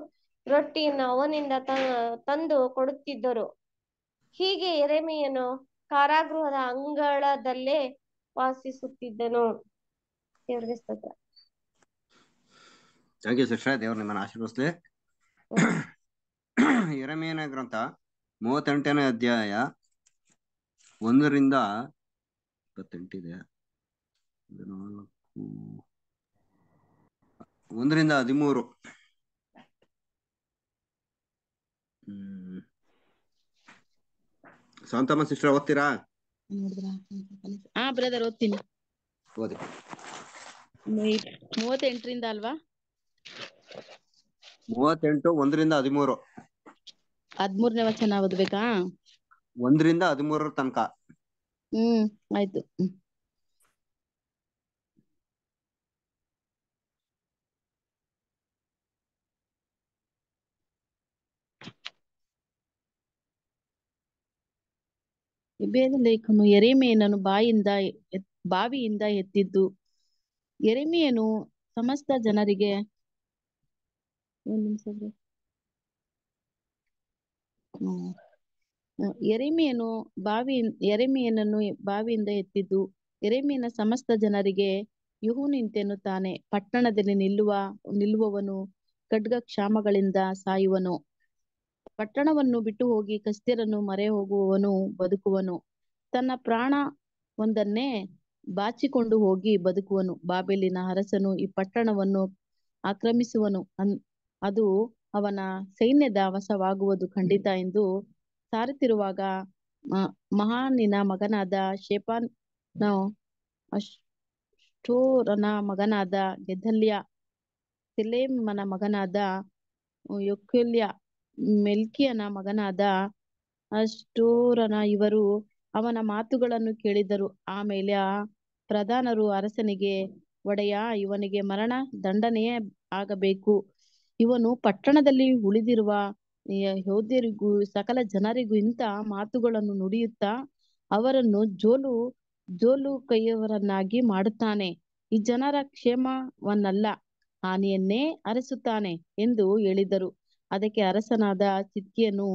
[SPEAKER 4] ರೊಟ್ಟಿಯನ್ನು ಅವನಿಂದ ತಂದು ಕೊಡುತ್ತಿದ್ದರು ಹೀಗೆ ಎರೆಮೆಯನ್ನು ಕಾರಾಗೃಹದ ಅಂಗಳದಲ್ಲೇ ವಾಸಿಸುತ್ತಿದ್ದನು
[SPEAKER 1] ಎರಮೇನ ಗ್ರಂಥ ಮೂವತ್ತೆಂಟನೇ ಅಧ್ಯಾಯ ಒಂದರಿಂದ ಇಪ್ಪತ್ತೆಂಟಿದೆ ಒಂದರಿಂದ ಹದಿಮೂರು ಶಾಂತಮ್ಮ ಸಿಸ್ಟರ್ ಓದ್ತೀರಾ
[SPEAKER 5] ಹಾ ಬ್ರದರ್ ಓದ್ತೀನಿ ಓದಿ ಮೂವತ್ತೆಂಟರಿಂದ ಅಲ್ವಾ
[SPEAKER 1] ಮೂವತ್ತೆಂಟು ಒಂದರಿಂದ ಹದಿಮೂರು
[SPEAKER 5] ಹದಿಮೂರನೇ ವಚನ ಓದ್ಬೇಕಾ
[SPEAKER 1] ಒಂದರಿಂದ ಹದಿಮೂರರ ತನಕ
[SPEAKER 5] ಹ್ಮ್ ಆಯ್ತು ಎಬೇದಲೇಖನು ಎರೆಮೆಯನನ್ನು ಬಾಯಿಂದ ಬಾವಿಯಿಂದ ಎತ್ತಿದ್ದು ಎರೆಮೆಯನು ಸಮಸ್ತ ಜನರಿಗೆ ಒಂದ್ ನಿಮಿಷ ಬಾವಿ ಎರೆಮೆಯನನ್ನು ಬಾವಿಯಿಂದ ಎತ್ತಿದ್ದು ಎರೆಮೆಯನ ಸಮಸ್ತ ಜನರಿಗೆ ಯುಹು ನಿಂತೆನ್ನುತ್ತಾನೆ ಪಟ್ಟಣದಲ್ಲಿ ನಿಲ್ಲುವ ನಿಲ್ಲುವವನು ಖಡ್ಗ ಕ್ಷಾಮಗಳಿಂದ ಸಾಯುವನು ಪಟ್ಟಣವನ್ನು ಬಿಟ್ಟು ಹೋಗಿ ಕಸ್ತಿರನ್ನು ಮರೆ ಹೋಗುವವನು ಬದುಕುವನು ತನ್ನ ಪ್ರಾಣ ಒಂದನ್ನೇ ಬಾಚಿಕೊಂಡು ಹೋಗಿ ಬದುಕುವನು ಬಾಬೆಲಿನ ಅರಸನು ಈ ಪಟ್ಟಣವನ್ನು ಆಕ್ರಮಿಸುವನು ಅನ್ ಅದು ಅವನ ಸೈನ್ಯದ ವಸವಾಗುವುದು ಖಂಡಿತ ಎಂದು ಸಾರುತ್ತಿರುವಾಗ ಮಹಾನಿನ ಮಗನಾದ ಶೇಪಾನ್ ಅಷ್ಟೋರನ ಮಗನಾದ ಗೆದಲ್ಯ ಸೆಲೇಮನ ಮಗನಾದ ಯೊಕ್ಯುಲ್ಯ ಮೆಲ್ಕಿಯನ ಮಗನಾದ ಅಷ್ಟೂರನ ಇವರು ಅವನ ಮಾತುಗಳನ್ನು ಕೇಳಿದರು ಆಮೇಲೆ ಆ ಪ್ರಧಾನರು ಅರಸನಿಗೆ ಒಡೆಯ ಇವನಿಗೆ ಮರಣ ದಂಡನೆಯೇ ಆಗಬೇಕು ಇವನು ಪಟ್ಟಣದಲ್ಲಿ ಉಳಿದಿರುವ ಯೋಧ್ಯರಿಗೂ ಸಕಲ ಜನರಿಗೂ ಇಂಥ ಮಾತುಗಳನ್ನು ನುಡಿಯುತ್ತಾ ಅವರನ್ನು ಜೋಲು ಜೋಲು ಕೈಯವರನ್ನಾಗಿ ಮಾಡುತ್ತಾನೆ ಈ ಜನರ ಕ್ಷೇಮವನ್ನಲ್ಲ ಹಾನಿಯನ್ನೇ ಅರಸುತ್ತಾನೆ ಎಂದು ಹೇಳಿದರು ಅದಕ್ಕೆ ಅರಸನಾದ ಚಿದ್ಕಿಯನು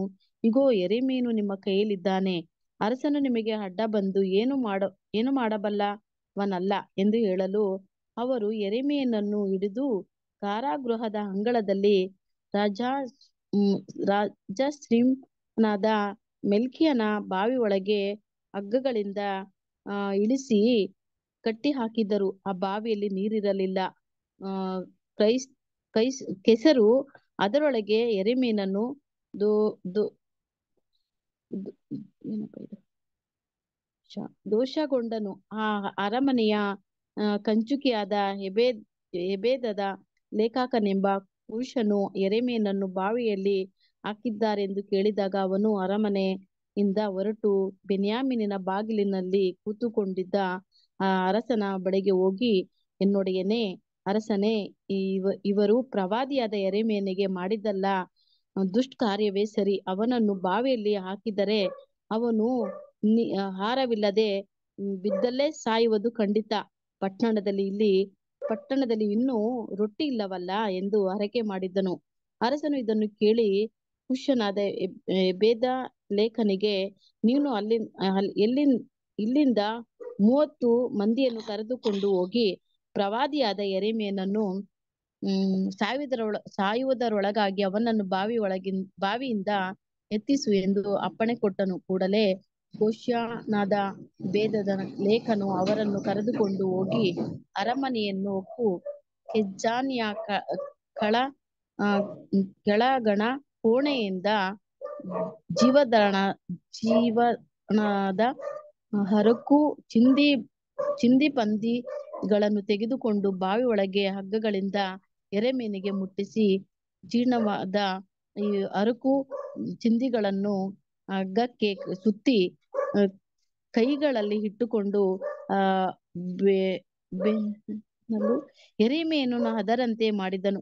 [SPEAKER 5] ಇಗೋ ಎರೆಮೀನು ನಿಮ್ಮ ಕೈಯಲ್ಲಿದ್ದಾನೆ ಅರಸನು ನಿಮಗೆ ಅಡ್ಡ ಬಂದು ಏನು ಮಾಡ ಏನು ಮಾಡಬಲ್ಲವನಲ್ಲ ಎಂದು ಹೇಳಲು ಅವರು ಎರೆಮೀನನ್ನು ಹಿಡಿದು ಕಾರಾಗೃಹದ ಅಂಗಳದಲ್ಲಿ ರಾಜ ರಾಜಶ್ರೀಮನಾದ ಮೆಲ್ಕಿಯನ ಬಾವಿ ಒಳಗೆ ಹಗ್ಗಗಳಿಂದ ಇಳಿಸಿ ಕಟ್ಟಿ ಹಾಕಿದರು ಆ ಬಾವಿಯಲ್ಲಿ ನೀರಿರಲಿಲ್ಲ ಆ ಕ್ರೈಸ್ ಕೈಸ್ ಕೆಸರು ಅದರೊಳಗೆ ಎರೆಮೀನನ್ನು ದು ದೋಷಗೊಂಡನು ಆ ಅರಮನೆಯ ಕಂಚುಕಿಯಾದ ಎಬೇದ್ ಎಬೇದದ ಲೇಖಕನೆಂಬ ಪುರುಷನು ಎರೆಮೀನನ್ನು ಬಾವಿಯಲ್ಲಿ ಹಾಕಿದ್ದಾರೆಂದು ಕೇಳಿದಾಗ ಅವನು ಅರಮನೆ ಇಂದ ಹೊರಟು ಬೆನ್ಯಾಮಿನಿನ ಬಾಗಿಲಿನಲ್ಲಿ ಕೂತುಕೊಂಡಿದ್ದ ಆ ಅರಸನ ಬಳಿಗೆ ಹೋಗಿ ಎನ್ನೊಡೆಯನೇ ಅರಸನೇ ಇವ ಇವರು ಪ್ರವಾದಿಯಾದ ಎರೆಮೇನೆಗೆ ಮಾಡಿದ್ದಲ್ಲ ದುಷ್ಟ ಕಾರ್ಯವೇ ಸರಿ ಅವನನ್ನು ಬಾವಿಯಲ್ಲಿ ಹಾಕಿದರೆ ಅವನು ಹಾರವಿಲ್ಲದೆ ಬಿದ್ದಲ್ಲೇ ಸಾಯುವುದು ಖಂಡಿತ ಪಟ್ಟಣದಲ್ಲಿ ಇಲ್ಲಿ ಪಟ್ಟಣದಲ್ಲಿ ಇನ್ನೂ ರೊಟ್ಟಿ ಇಲ್ಲವಲ್ಲ ಎಂದು ಹರಕೆ ಮಾಡಿದ್ದನು ಅರಸನು ಇದನ್ನು ಕೇಳಿ ಖುಷ್ಯನಾದ ಬೇದ ಲೇಖನಿಗೆ ನೀನು ಅಲ್ಲಿ ಎಲ್ಲಿ ಇಲ್ಲಿಂದ ಮೂವತ್ತು ಮಂದಿಯನ್ನು ಕರೆದುಕೊಂಡು ಹೋಗಿ ಪ್ರವಾದಿಯಾದ ಎರೆಮೇನನ್ನು ಹ್ಮ್ ಸಾಯುವುದರೊಳ ಸಾಯುವುದರೊಳಗಾಗಿ ಅವನನ್ನು ಬಾವಿ ಬಾವಿಯಿಂದ ಎತ್ತಿಸು ಎಂದು ಅಪ್ಪಣೆ ಕೊಟ್ಟನು ಕೂಡಲೇ ಘೋಷ್ಯನಾದ ಬೇದದ ಲೇಖನು ಅವರನ್ನು ಕರೆದುಕೊಂಡು ಹೋಗಿ ಅರಮನೆಯನ್ನು ಒಪ್ಪು ಕೆಜ್ಜಾನಿಯ ಕಳ ಕೆಳಗಣ ಕೋಣೆಯಿಂದ ಜೀವದಾನ ಜೀವನದ ಹರಕು ಚಿಂದಿ ಚಿಂದಿ ಪಂದಿ ಗಳನ್ನು ತೆಗೆದುಕೊಂಡು ಬಾವಿ ಒಳಗೆ ಹಗ್ಗಗಳಿಂದ ಎರೆಮೀನಿಗೆ ಮುಟ್ಟಿಸಿ ಜೀರ್ಣವಾದ ಈ ಅರಕು ಚಿಂದಿಗಳನ್ನು ಹಗ್ಗಕ್ಕೆ ಸುತ್ತಿ ಕೈಗಳಲ್ಲಿ ಇಟ್ಟುಕೊಂಡು ಆ ಬೆ ಅದರಂತೆ ಮಾಡಿದನು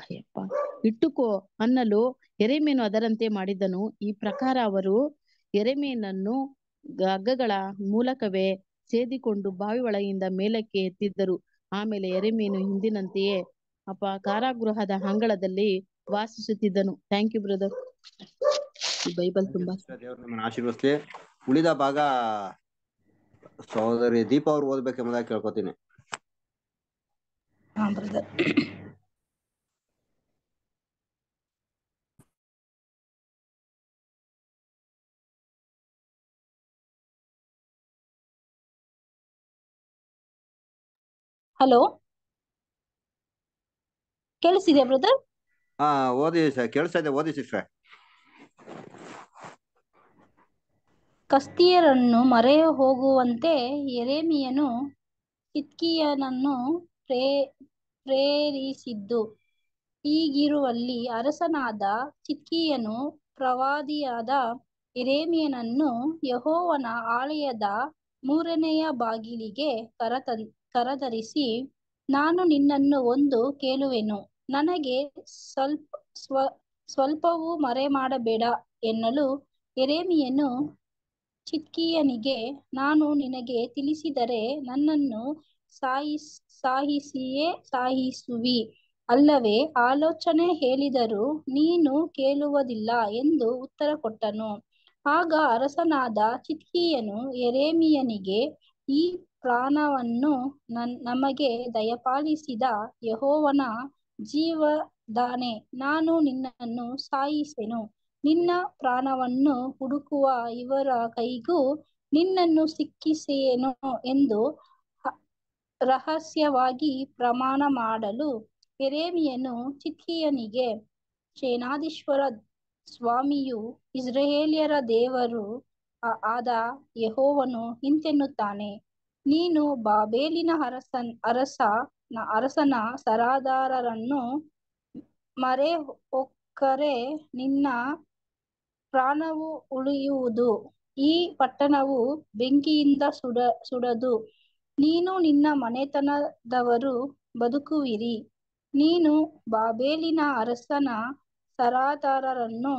[SPEAKER 5] ಅಯ್ಯಪ್ಪ ಇಟ್ಟುಕೋ ಅನ್ನಲು ಎರೆಮೀನು ಅದರಂತೆ ಮಾಡಿದನು ಈ ಪ್ರಕಾರ ಅವರು ಎರೆಮೀನನ್ನು ಹಗ್ಗಗಳ ಮೂಲಕವೇ ಸೇದಿಕೊಂಡು ಬಾವಿ ಒಳಗಿಂದ ಮೇಲಕ್ಕೆ ಎತ್ತಿದ್ದರು ಆಮೇಲೆ ಎರೆಮೀನು ಹಿಂದಿನಂತೆಯೇ ಅಪ್ಪ ಕಾರಾಗೃಹದ ಅಂಗಳದಲ್ಲಿ ವಾಸಿಸುತ್ತಿದ್ದನು ಥ್ಯಾಂಕ್ ಯು ಬ್ರದರ್ ಬೈಬಲ್
[SPEAKER 1] ತುಂಬಾ ಆಶೀರ್ವದಿಸ್ಲಿ ಉಳಿದ ಭಾಗ ಸಹೋದರಿ ದೀಪ ಅವ್ರು ಓದ್ಬೇಕೆಂಬುದಾಗಿ ಕೇಳ್ಕೊತೀನಿ
[SPEAKER 6] ಹಲೋ
[SPEAKER 7] ಕೇಳಿಸಿದೆ ಬ್ರದರ್
[SPEAKER 1] ಹಾ ಓದಿ ಕೇಳಿಸ್ತಾ ಓದಿ ಸಿಸ್ಟರ್
[SPEAKER 7] ಕಸ್ತಿಯರನ್ನು ಮರೆಯ ಹೋಗುವಂತೆ ಎರೇಮಿಯನು ಚಿತ್ಕೀಯನನ್ನು ಪ್ರೇ ಪ್ರೇರಿಸಿದ್ದು ಈಗಿರುವಲ್ಲಿ ಅರಸನಾದ ಚಿತ್ಕಿಯನು ಪ್ರವಾದಿಯಾದ ಎರೇಮಿಯನನ್ನು ಯಹೋವನ ಆಲಯದ ಮೂರನೆಯ ಬಾಗಿಲಿಗೆ ಕರತಂದ್ ಕರಧರಿಸಿ ನಾನು ನಿನ್ನನ್ನು ಒಂದು ಕೇಳುವೆನು ನನಗೆ ಸ್ವಲ್ಪ ಸ್ವ ಸ್ವಲ್ಪವೂ ಮರೆ ಮಾಡಬೇಡ ಎನ್ನಲು ಎರೇಮಿಯನು ಚಿತ್ಕೀಯನಿಗೆ ನಾನು ನಿನಗೆ ತಿಳಿಸಿದರೆ ನನ್ನನ್ನು ಸಾಯಿಸ್ ಸಾಹಿಸಿಯೇ ಸಾಹಿಸುವಿ ಅಲ್ಲವೇ ಆಲೋಚನೆ ಹೇಳಿದರೂ ನೀನು ಕೇಳುವುದಿಲ್ಲ ಎಂದು ಉತ್ತರ ಕೊಟ್ಟನು ಆಗ ಅರಸನಾದ ಚಿತ್ಕೀಯನು ಎರೇಮಿಯನಿಗೆ ಈ ಪ್ರಾಣವನ್ನು ನನ್ ನಮಗೆ ದಯಪಾಲಿಸಿದ ಯಹೋವನ ಜೀವದಾನೆ ನಾನು ನಿನ್ನನ್ನು ಸಾಯಿಸೆನು ನಿನ್ನ ಪ್ರಾಣವನ್ನು ಹುಡುಕುವ ಇವರ ಕೈಗೂ ನಿನ್ನನ್ನು ಸಿಕ್ಕಿಸೇನು ಎಂದು ರಹಸ್ಯವಾಗಿ ಪ್ರಮಾಣ ಮಾಡಲು ಎರೇಮಿಯನು ಚಿಥಿಯನಿಗೆ ಸೇನಾಧೀಶ್ವರ ಸ್ವಾಮಿಯು ಇಸ್ರೇಲಿಯರ ದೇವರು ಆದ ಯಹೋವನು ಹಿಂತೆನ್ನುತ್ತಾನೆ ನೀನು ಬಾಬೇಲಿನ ಅರಸನ್ ಅರಸ ಅರಸನ ಸರದಾರರನ್ನು ಮರೆ ಒಕ್ಕರೆ ನಿನ್ನ ಪ್ರಾಣವು ಉಳಿಯುವುದು ಈ ಪಟ್ಟಣವು ಬೆಂಕಿಯಿಂದ ಸುಡ ಸುಡದು ನೀನು ನಿನ್ನ ಮನೆತನದವರು ಬದುಕುವಿರಿ ನೀನು ಬಾಬೇಲಿನ ಅರಸನ ಸರಾದಾರರನ್ನು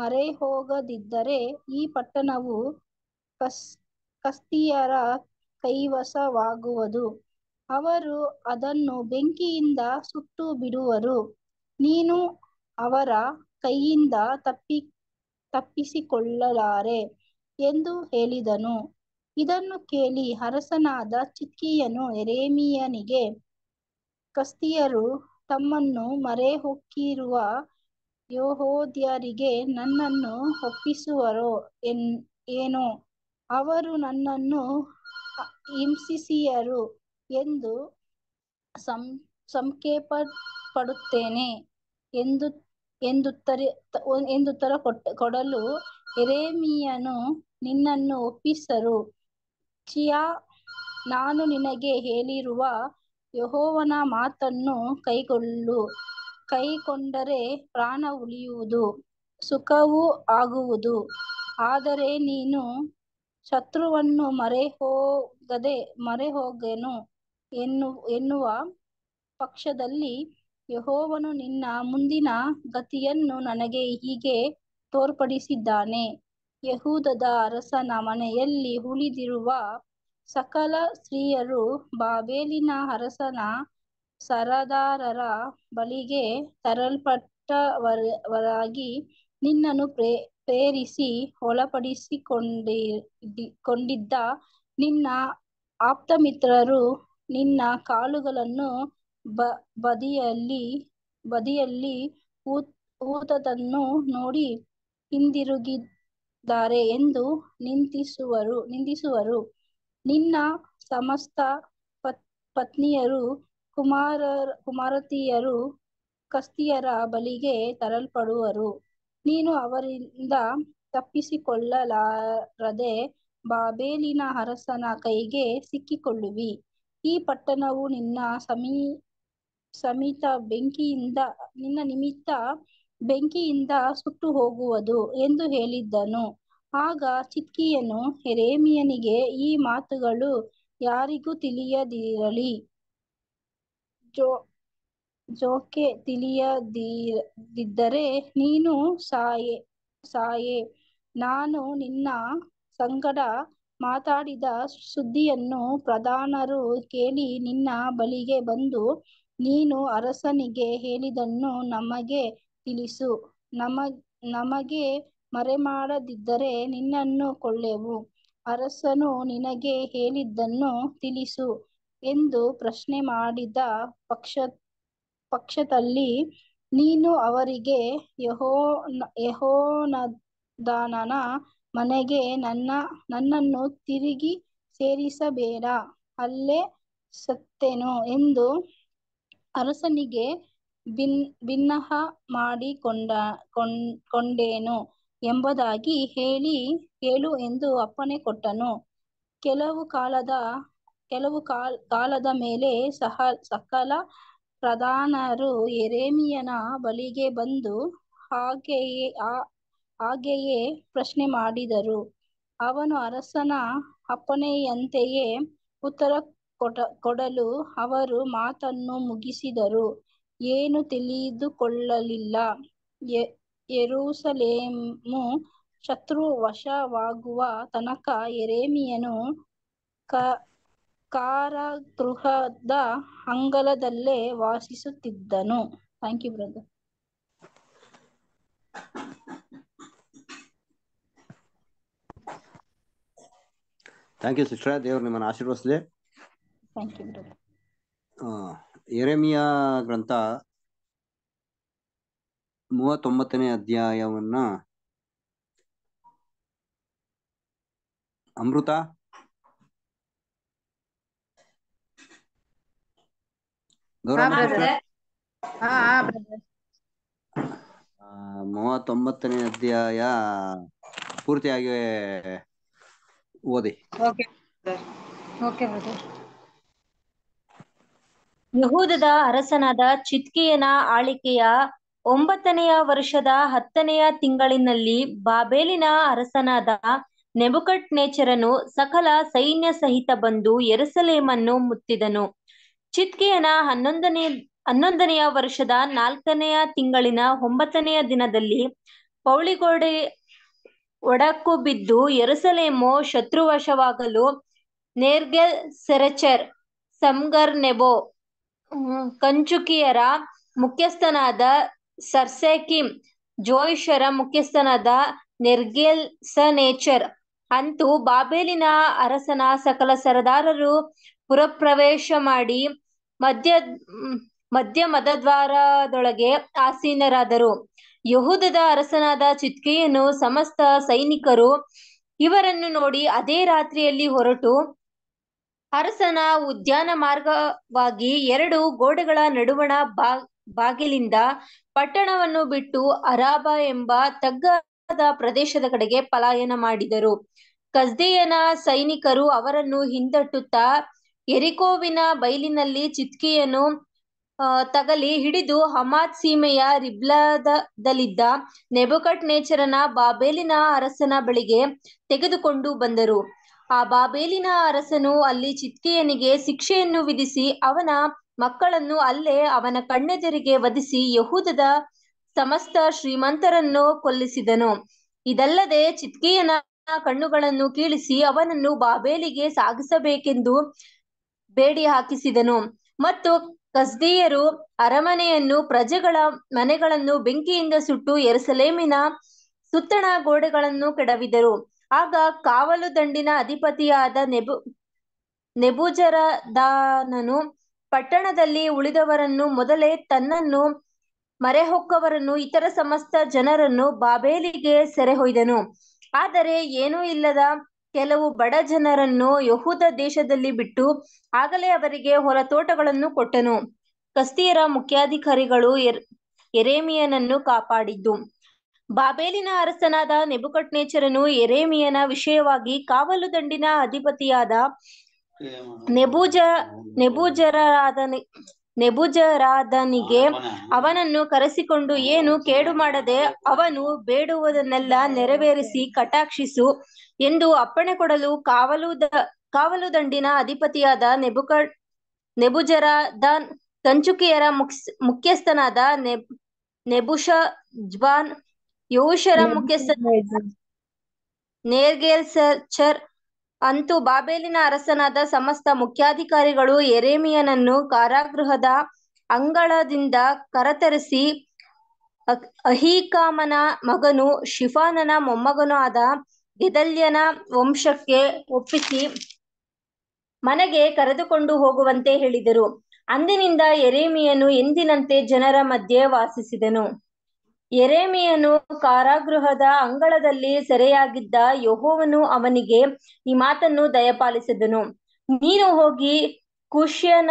[SPEAKER 7] ಮರೆ ಹೋಗದಿದ್ದರೆ ಈ ಪಟ್ಟಣವು ಕಸ್ ಕಸ್ತಿಯರ ಕೈವಸವಾಗುವುದು ಅವರು ಅದನ್ನು ಬೆಂಕಿಯಿಂದ ಸುಟ್ಟು ಬಿಡುವರು ನೀನು ಅವರ ಕೈಯಿಂದ ತಪ್ಪಿ ತಪ್ಪಿಸಿಕೊಳ್ಳಲಾರೆ ಎಂದು ಹೇಳಿದನು ಇದನ್ನು ಕೇಳಿ ಅರಸನಾದ ಚಿಕ್ಕಿಯನು ಎರೇಮಿಯನಿಗೆ ಕಸ್ತಿಯರು ತಮ್ಮನ್ನು ಮರೆ ಹೊಕ್ಕಿರುವ ಯೋಹೋದ್ಯರಿಗೆ ನನ್ನನ್ನು ಒಪ್ಪಿಸುವರೋ ಎನ್ ಏನೋ ಅವರು ನನ್ನನ್ನು ಹಿಂಸಿಸಿಯರು ಎಂದು ಸಂ ಸಂಕೇಪ ಪಡುತ್ತೇನೆ ಎಂದು ಎಂದುತ್ತರ ಎಂದುತ್ತರ ಕೊಟ್ಟ ಕೊಡಲು ಎರೇಮಿಯನು ನಿನ್ನನ್ನು ಒಪ್ಪಿಸರು ಚಿಯಾ ನಾನು ನಿನಗೆ ಹೇಳಿರುವ ಯಹೋವನ ಮಾತನ್ನು ಕೈಗೊಳ್ಳು ಕೈಕೊಂಡರೆ ಪ್ರಾಣ ಉಳಿಯುವುದು ಸುಖವೂ ಆಗುವುದು ಆದರೆ ನೀನು ಶತ್ರುವನ್ನು ಮರೆ ಹೋಗದೆ ಮರೆ ಹೋಗೆನು ಎನ್ನು ಎನ್ನುವ ಪಕ್ಷದಲ್ಲಿ ಯಹೋವನು ನಿನ್ನ ಮುಂದಿನ ಗತಿಯನ್ನು ನನಗೆ ಹೀಗೆ ತೋರ್ಪಡಿಸಿದ್ದಾನೆ ಯಹೂದದ ಅರಸನ ಮನೆಯಲ್ಲಿ ಉಳಿದಿರುವ ಸಕಲ ಸ್ತ್ರೀಯರು ಬಾಬೇಲಿನ ಅರಸನ ಸರದಾರರ ಬಳಿಗೆ ತರಲ್ಪಟ್ಟವರಾಗಿ ನಿನ್ನನ್ನು ಪ್ರೇ ಸೇರಿಸಿ ಕೊಂಡಿದ್ದ ನಿನ್ನ ಆಪ್ತ ಮಿತ್ರರು ನಿನ್ನ ಕಾಲುಗಳನ್ನು ಬ ಬದಿಯಲ್ಲಿ ಬದಿಯಲ್ಲಿ ಊತದನ್ನು ನೋಡಿ ಹಿಂದಿರುಗಿದ್ದಾರೆ ಎಂದು ನಿಂತಿಸುವರು ನಿಂದಿಸುವರು ನಿನ್ನ ಸಮಸ್ತ ಪತ್ ಪತ್ನಿಯರು ಕುಮಾರ ಕುಮಾರತಿಯರು ಕಸ್ತಿಯರ ಬಳಿಗೆ ತರಲ್ಪಡುವರು ನೀನು ಅವರಿಂದ ತಪ್ಪಿಸಿಕೊಳ್ಳಲಾರದೆ ಬಾಬೇಲಿನ ಅರಸನ ಕೈಗೆ ಸಿಕ್ಕಿಕೊಳ್ಳುವಿ ಈ ಪಟ್ಟಣವು ನಿನ್ನ ಸಮೀ ಸಮಿತ ಬೆಂಕಿಯಿಂದ ನಿನ್ನ ನಿಮಿತ್ತ ಬೆಂಕಿಯಿಂದ ಸುಟ್ಟು ಹೋಗುವುದು ಎಂದು ಹೇಳಿದ್ದನು ಆಗ ಚಿತ್ಕಿಯನು ಹೆರೇಮಿಯನಿಗೆ ಈ ಮಾತುಗಳು ಯಾರಿಗೂ ತಿಳಿಯದಿರಲಿ ಜೋ ಜೋಕೆ ತಿಳಿಯದಿದ್ದರೆ ನೀನು ಸಾಯೆ ಸಾಯೆ ನಾನು ನಿನ್ನ ಸಂಗಡ ಮಾತಾಡಿದ ಸುದ್ದಿಯನ್ನು ಪ್ರಧಾನರು ಕೇಳಿ ನಿನ್ನ ಬಳಿಗೆ ಬಂದು ನೀನು ಅರಸನಿಗೆ ಹೇಳಿದನ್ನು ನಮಗೆ ತಿಳಿಸು ನಮ ನಮಗೆ ಮರೆಮಾಡದಿದ್ದರೆ ನಿನ್ನನ್ನು ಕೊಳ್ಳೆವು ಅರಸನು ನಿನಗೆ ಹೇಳಿದ್ದನ್ನು ತಿಳಿಸು ಎಂದು ಪ್ರಶ್ನೆ ಮಾಡಿದ ಪಕ್ಷ ಪಕ್ಷದಲ್ಲಿ ನೀನು ಅವರಿಗೆ ಯಹೋ ಯಹೋನದಾನನ ಮನೆಗೆ ನನ್ನ ನನ್ನನ್ನು ತಿರುಗಿ ಸೇರಿಸಬೇಡ ಅಲ್ಲೇ ಸತ್ತೇನು ಎಂದು ಅರಸನಿಗೆ ಭಿನ್ ಭಿನ್ನಹ ಮಾಡಿಕೊಂಡ ಕೊಂಡೇನು ಎಂಬುದಾಗಿ ಹೇಳಿ ಹೇಳು ಎಂದು ಅಪ್ಪಣೆ ಕೊಟ್ಟನು ಕೆಲವು ಕಾಲದ ಕೆಲವು ಕಾಲ್ ಕಾಲದ ಮೇಲೆ ಸಹ ಸಕಲ ಪ್ರಧಾನರು ಯೆರೆಮೀಯನ ಬಳಿಗೆ ಬಂದು ಹಾಗೆಯೇ ಹಾಗೆಯೇ ಪ್ರಶ್ನೆ ಮಾಡಿದರು ಅವನು ಅರಸನ ಅಪ್ಪಣೆಯಂತೆಯೇ ಉತ್ತರ ಕೊಟ ಕೊಡಲು ಅವರು ಮಾತನ್ನು ಮುಗಿಸಿದರು ಏನು ತಿಳಿದುಕೊಳ್ಳಲಿಲ್ಲ ಎರೂಸಲೇಮು ಶತ್ರು ವಶವಾಗುವ ತನಕ ಎರೇಮಿಯನು ಕ ಕಾರಾಗೃಹದ ಅಂಗಳದಲ್ಲೇ ವಾಸಿಸುತ್ತಿದ್ದನು thank you brother
[SPEAKER 1] thank you sister ದೇವರು ನಿಮ್ಮನ್ನು ಆಶೀರ್ವದಿಸಲಿ
[SPEAKER 5] ಥ್ಯಾಂಕ್ ಯು
[SPEAKER 1] ಎರೆಮಿಯ ಗ್ರಂಥ ಮೂವತ್ತೊಂಬತ್ತನೇ ಅಧ್ಯಾಯವನ್ನ ಅಮೃತ ಮೂವತ್ತೊಂಬತ್ತನೇ ಅಧ್ಯಾಯ ಪೂರ್ತಿಯಾಗಿ ಓದಿ
[SPEAKER 6] ಯಹೂದದ ಅರಸನಾದ ಚಿತ್ಕಿಯನ ಆಳಿಕೆಯ ಒಂಬತ್ತನೆಯ ವರ್ಷದ ಹತ್ತನೆಯ ತಿಂಗಳಿನಲ್ಲಿ ಬಾಬೇಲಿನ ಅರಸನಾದ ನೆಬುಕಟ್ ನೇಚರನು ಸಕಲ ಸೈನ್ಯ ಸಹಿತ ಬಂದು ಎರಸಲೇಮನ್ನು ಮುತ್ತಿದನು ಚಿತ್ಕೆಯನ ಹನ್ನೊಂದನೇ ಹನ್ನೊಂದನೆಯ ವರ್ಷದ ನಾಲ್ಕನೆಯ ತಿಂಗಳಿನ ಒಂಬತ್ತನೆಯ ದಿನದಲ್ಲಿ ಪೌಳಿಗೋಡೆ ಒಡಕು ಬಿದ್ದು ಎರಸಲೇಮು ಶತ್ರುವಶವಾಗಲು ನೇರ್ಗೆ ಸೆರೆಚರ್ ನೆಬೋ ಕಂಚುಕಿಯರ ಮುಖ್ಯಸ್ಥನಾದ ಸರ್ಸೆಕಿಮ್ ಜೋಯಿಷರ ಮುಖ್ಯಸ್ಥನಾದ ನೆರ್ಗೆಲ್ ಸ ನೇಚರ್ ಅಂತೂ ಬಾಬೇಲಿನ ಅರಸನ ಸಕಲ ಸರದಾರರು ಪುರಪ್ರವೇಶ ಮಾಡಿ ಮಧ್ಯ ಮಧ್ಯ ಮದದ್ವಾರದೊಳಗೆ ಆಸೀನರಾದರು ಯಹೂದದ ಅರಸನಾದ ಚಿತ್ಕೆಯನ್ನು ಸಮಸ್ತ ಸೈನಿಕರು ಇವರನ್ನು ನೋಡಿ ಅದೇ ರಾತ್ರಿಯಲ್ಲಿ ಹೊರಟು ಅರಸನ ಉದ್ಯಾನ ಮಾರ್ಗವಾಗಿ ಎರಡು ಗೋಡೆಗಳ ನಡುವಣ ಬಾ ಬಾಗಿಲಿಂದ ಪಟ್ಟಣವನ್ನು ಬಿಟ್ಟು ಅರಾಬ ಎಂಬ ತಗ್ಗದ ಪ್ರದೇಶದ ಕಡೆಗೆ ಪಲಾಯನ ಮಾಡಿದರು ಕಸ್ದೇಯನ ಸೈನಿಕರು ಅವರನ್ನು ಹಿಂದಟ್ಟುತ್ತಾ ಎರಿಕೋವಿನ ಬೈಲಿನಲ್ಲಿ ಚಿತ್ಕಿಯನ್ನು ತಗಲಿ ಹಿಡಿದು ಹಮಾದ್ ಸೀಮೆಯ ರಿಬ್ಲಾದಲ್ಲಿದ್ದ ನೆಬಕಟ್ ನೇಚರನ ಬಾಬೇಲಿನ ಅರಸನ ಬಳಿಗೆ ತೆಗೆದುಕೊಂಡು ಬಂದರು ಆ ಬಾಬೇಲಿನ ಅರಸನು ಅಲ್ಲಿ ಚಿತ್ಕಿಯನಿಗೆ ಶಿಕ್ಷೆಯನ್ನು ವಿಧಿಸಿ ಅವನ ಮಕ್ಕಳನ್ನು ಅಲ್ಲೇ ಅವನ ಕಣ್ಣೆದರಿಗೆ ವಧಿಸಿ ಯಹೂದದ ಸಮಸ್ತ ಶ್ರೀಮಂತರನ್ನು ಕೊಲ್ಲಿಸಿದನು ಇದಲ್ಲದೆ ಚಿತ್ಕಿಯನ ಕಣ್ಣುಗಳನ್ನು ಕೀಳಿಸಿ ಅವನನ್ನು ಬಾಬೇಲಿಗೆ ಸಾಗಿಸಬೇಕೆಂದು ಬೇಡಿ ಹಾಕಿಸಿದನು ಮತ್ತು ಕಸ್ದೀಯರು ಅರಮನೆಯನ್ನು ಪ್ರಜೆಗಳ ಮನೆಗಳನ್ನು ಬೆಂಕಿಯಿಂದ ಸುಟ್ಟು ಎರಸಲೇಮಿನ ಸುತ್ತಣ ಗೋಡೆಗಳನ್ನು ಕೆಡವಿದರು ಆಗ ಕಾವಲು ದಂಡಿನ ಅಧಿಪತಿಯಾದ ನೆಬು ನೆಬುಜರದಾನನು ಪಟ್ಟಣದಲ್ಲಿ ಉಳಿದವರನ್ನು ಮೊದಲೇ ತನ್ನನ್ನು ಮರೆಹೊಕ್ಕವರನ್ನು ಇತರ ಸಮಸ್ತ ಜನರನ್ನು ಬಾಬೇಲಿಗೆ ಸೆರೆಹೊಯ್ದನು ಆದರೆ ಏನೂ ಇಲ್ಲದ ಕೆಲವು ಬಡ ಜನರನ್ನು ಯಹೂದ ದೇಶದಲ್ಲಿ ಬಿಟ್ಟು ಆಗಲೇ ಅವರಿಗೆ ಹೊರತೋಟಗಳನ್ನು ತೋಟಗಳನ್ನು ಕೊಟ್ಟನು ಕಸ್ತಿಯರ ಮುಖ್ಯಾಧಿಕಾರಿಗಳು ಎರೇಮಿಯನನ್ನು ಕಾಪಾಡಿದ್ದು ಬಾಬೇಲಿನ ಅರಸನಾದ ನೆಬುಕಟ್ನೇಚರನು ಎರೇಮಿಯನ ವಿಷಯವಾಗಿ ಕಾವಲು ದಂಡಿನ ಅಧಿಪತಿಯಾದ ನೆಬೂಜ ನೆಬೂಜರಾದ ನೆಬುಜರಾದನಿಗೆ ಅವನನ್ನು ಕರೆಸಿಕೊಂಡು ಏನು ಕೇಡು ಮಾಡದೆ ಅವನು ಬೇಡುವುದನ್ನೆಲ್ಲ ನೆರವೇರಿಸಿ ಕಟಾಕ್ಷಿಸು ಎಂದು ಅಪ್ಪಣೆ ಕೊಡಲು ಕಾವಲು ಕಾವಲು ದಂಡಿನ ಅಧಿಪತಿಯಾದ ನೆಬುಕ ನೆಬುಜರಾದ ಕಂಚುಕಿಯರ ಮುಖ್ಯಸ್ಥನಾದ ನೆಬ್ ನೆಬುಷ ಜ್ವಾನ್ ಯೋಷರ ಮುಖ್ಯಸ್ಥನ ಸರ್ಚರ್ ಅಂತೂ ಬಾಬೇಲಿನ ಅರಸನಾದ ಸಮಸ್ತ ಮುಖ್ಯಾಧಿಕಾರಿಗಳು ಎರೇಮಿಯನನ್ನು ಕಾರಾಗೃಹದ ಅಂಗಳದಿಂದ ಕರತರಿಸಿ ಅಹೀಕಾಮನ ಮಗನು ಶಿಫಾನನ ಮೊಮ್ಮಗನೂ ಆದ ವಂಶಕ್ಕೆ ಒಪ್ಪಿಸಿ ಮನೆಗೆ ಕರೆದುಕೊಂಡು ಹೋಗುವಂತೆ ಹೇಳಿದರು ಅಂದಿನಿಂದ ಎರೇಮಿಯನು ಎಂದಿನಂತೆ ಜನರ ಮಧ್ಯೆ ವಾಸಿಸಿದನು ಎರೆಮಿಯನು ಕಾರಾಗೃಹದ ಅಂಗಳದಲ್ಲಿ ಸೆರೆಯಾಗಿದ್ದ ಯಹೋವನು ಅವನಿಗೆ ಈ ಮಾತನ್ನು ದಯಪಾಲಿಸಿದನು ನೀನು ಹೋಗಿ ಕುಶ್ಯನ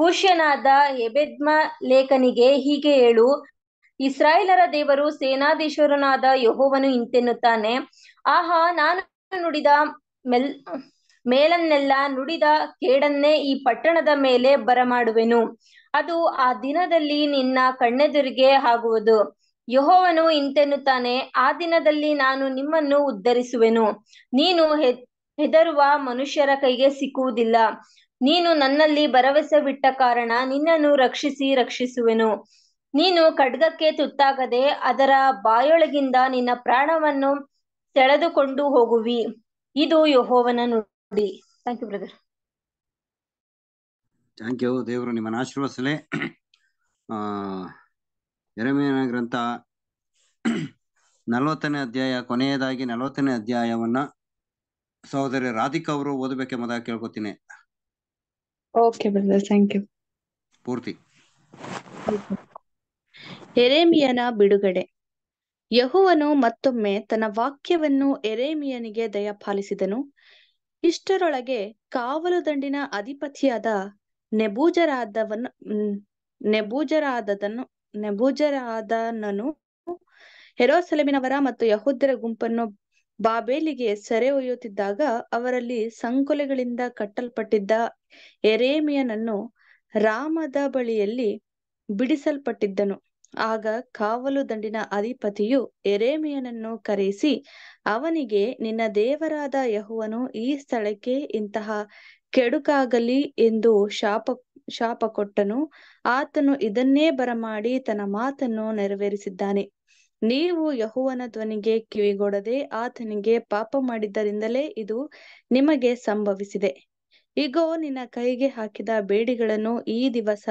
[SPEAKER 6] ಕುಶ್ಯನಾದ ಎಬೆದ್ಮ ಲೇಖನಿಗೆ ಹೀಗೆ ಹೇಳು ಇಸ್ರಾಯೇಲರ ದೇವರು ಸೇನಾಧೀಶ್ವರನಾದ ಯಹೋವನು ಇಂತೆನ್ನುತ್ತಾನೆ ಆಹಾ ನಾನು ನುಡಿದ ಮೆಲ್ ಮೇಲನ್ನೆಲ್ಲ ನುಡಿದ ಕೇಡನ್ನೇ ಈ ಪಟ್ಟಣದ ಮೇಲೆ ಬರಮಾಡುವೆನು ಅದು ಆ ದಿನದಲ್ಲಿ ನಿನ್ನ ಕಣ್ಣೆದುರಿಗೆ ಆಗುವುದು ಯಹೋವನು ಇಂತೆನ್ನುತ್ತಾನೆ ಆ ದಿನದಲ್ಲಿ ನಾನು ನಿಮ್ಮನ್ನು ಉದ್ಧರಿಸುವೆನು ನೀನು ಹೆದರುವ ಮನುಷ್ಯರ ಕೈಗೆ ಸಿಕ್ಕುವುದಿಲ್ಲ ನೀನು ನನ್ನಲ್ಲಿ ಭರವಸೆ ಬಿಟ್ಟ ಕಾರಣ ನಿನ್ನನ್ನು ರಕ್ಷಿಸಿ ರಕ್ಷಿಸುವೆನು ನೀನು ಖಡ್ಗಕ್ಕೆ ತುತ್ತಾಗದೆ ಅದರ ಬಾಯೊಳಗಿಂದ ನಿನ್ನ ಪ್ರಾಣವನ್ನು ಸೆಳೆದುಕೊಂಡು ಹೋಗುವಿ ಇದು ಯಹೋವನ ನುಡಿ thank you brother
[SPEAKER 1] thank you ದೇವರು ನಿಮ್ಮನ್ನು ಆಶೀರ್ವಸಲೆ ಎರಮೇನ ಗ್ರಂಥ ನಲವತ್ತನೇ ಅಧ್ಯಾಯ ಕೊನೆಯದಾಗಿ ನಲವತ್ತನೇ ಅಧ್ಯಾಯವನ್ನ ಸಹೋದರಿ ರಾಧಿಕಾ ಅವರು ಮೊದಲ ಕೇಳ್ಕೊತೀನಿ ಪೂರ್ತಿ
[SPEAKER 8] ಎರೆಮಿಯನ ಬಿಡುಗಡೆ ಯಹುವನು ಮತ್ತೊಮ್ಮೆ ತನ್ನ ವಾಕ್ಯವನ್ನು ಎರೆಮಿಯನಿಗೆ ದಯಪಾಲಿಸಿದನು ಇಷ್ಟರೊಳಗೆ ಕಾವಲು ದಂಡಿನ ಅಧಿಪತಿಯಾದ ನೆಬೂಜರಾದವನು ನೆಬೂಜರಾದದನು ನೆಬೂಜರಾದನನು ಹೆರೋಸೆಲೆಮಿನವರ ಮತ್ತು ಯಹೂದ್ಯರ ಗುಂಪನ್ನು ಬಾಬೇಲಿಗೆ ಸೆರೆ ಒಯ್ಯುತ್ತಿದ್ದಾಗ ಅವರಲ್ಲಿ ಸಂಕೊಲೆಗಳಿಂದ ಕಟ್ಟಲ್ಪಟ್ಟಿದ್ದ ಎರೇಮಿಯನನ್ನು ರಾಮದ ಬಳಿಯಲ್ಲಿ ಬಿಡಿಸಲ್ಪಟ್ಟಿದ್ದನು ಆಗ ಕಾವಲು ದಂಡಿನ ಅಧಿಪತಿಯು ಎರೇಮಿಯನನ್ನು ಕರೆಸಿ ಅವನಿಗೆ ನಿನ್ನ ದೇವರಾದ ಯಹುವನು ಈ ಸ್ಥಳಕ್ಕೆ ಇಂತಹ ಕೆಡುಕಾಗಲಿ ಎಂದು ಶಾಪ ಶಾಪ ಕೊಟ್ಟನು ಆತನು ಇದನ್ನೇ ಬರಮಾಡಿ ತನ್ನ ಮಾತನ್ನು ನೆರವೇರಿಸಿದ್ದಾನೆ ನೀವು ಯಹುವನ ಧ್ವನಿಗೆ ಕಿವಿಗೊಡದೆ ಆತನಿಗೆ ಪಾಪ ಮಾಡಿದ್ದರಿಂದಲೇ ಇದು ನಿಮಗೆ ಸಂಭವಿಸಿದೆ ಈಗೋ ನಿನ್ನ ಕೈಗೆ ಹಾಕಿದ ಬೇಡಿಗಳನ್ನು ಈ ದಿವಸ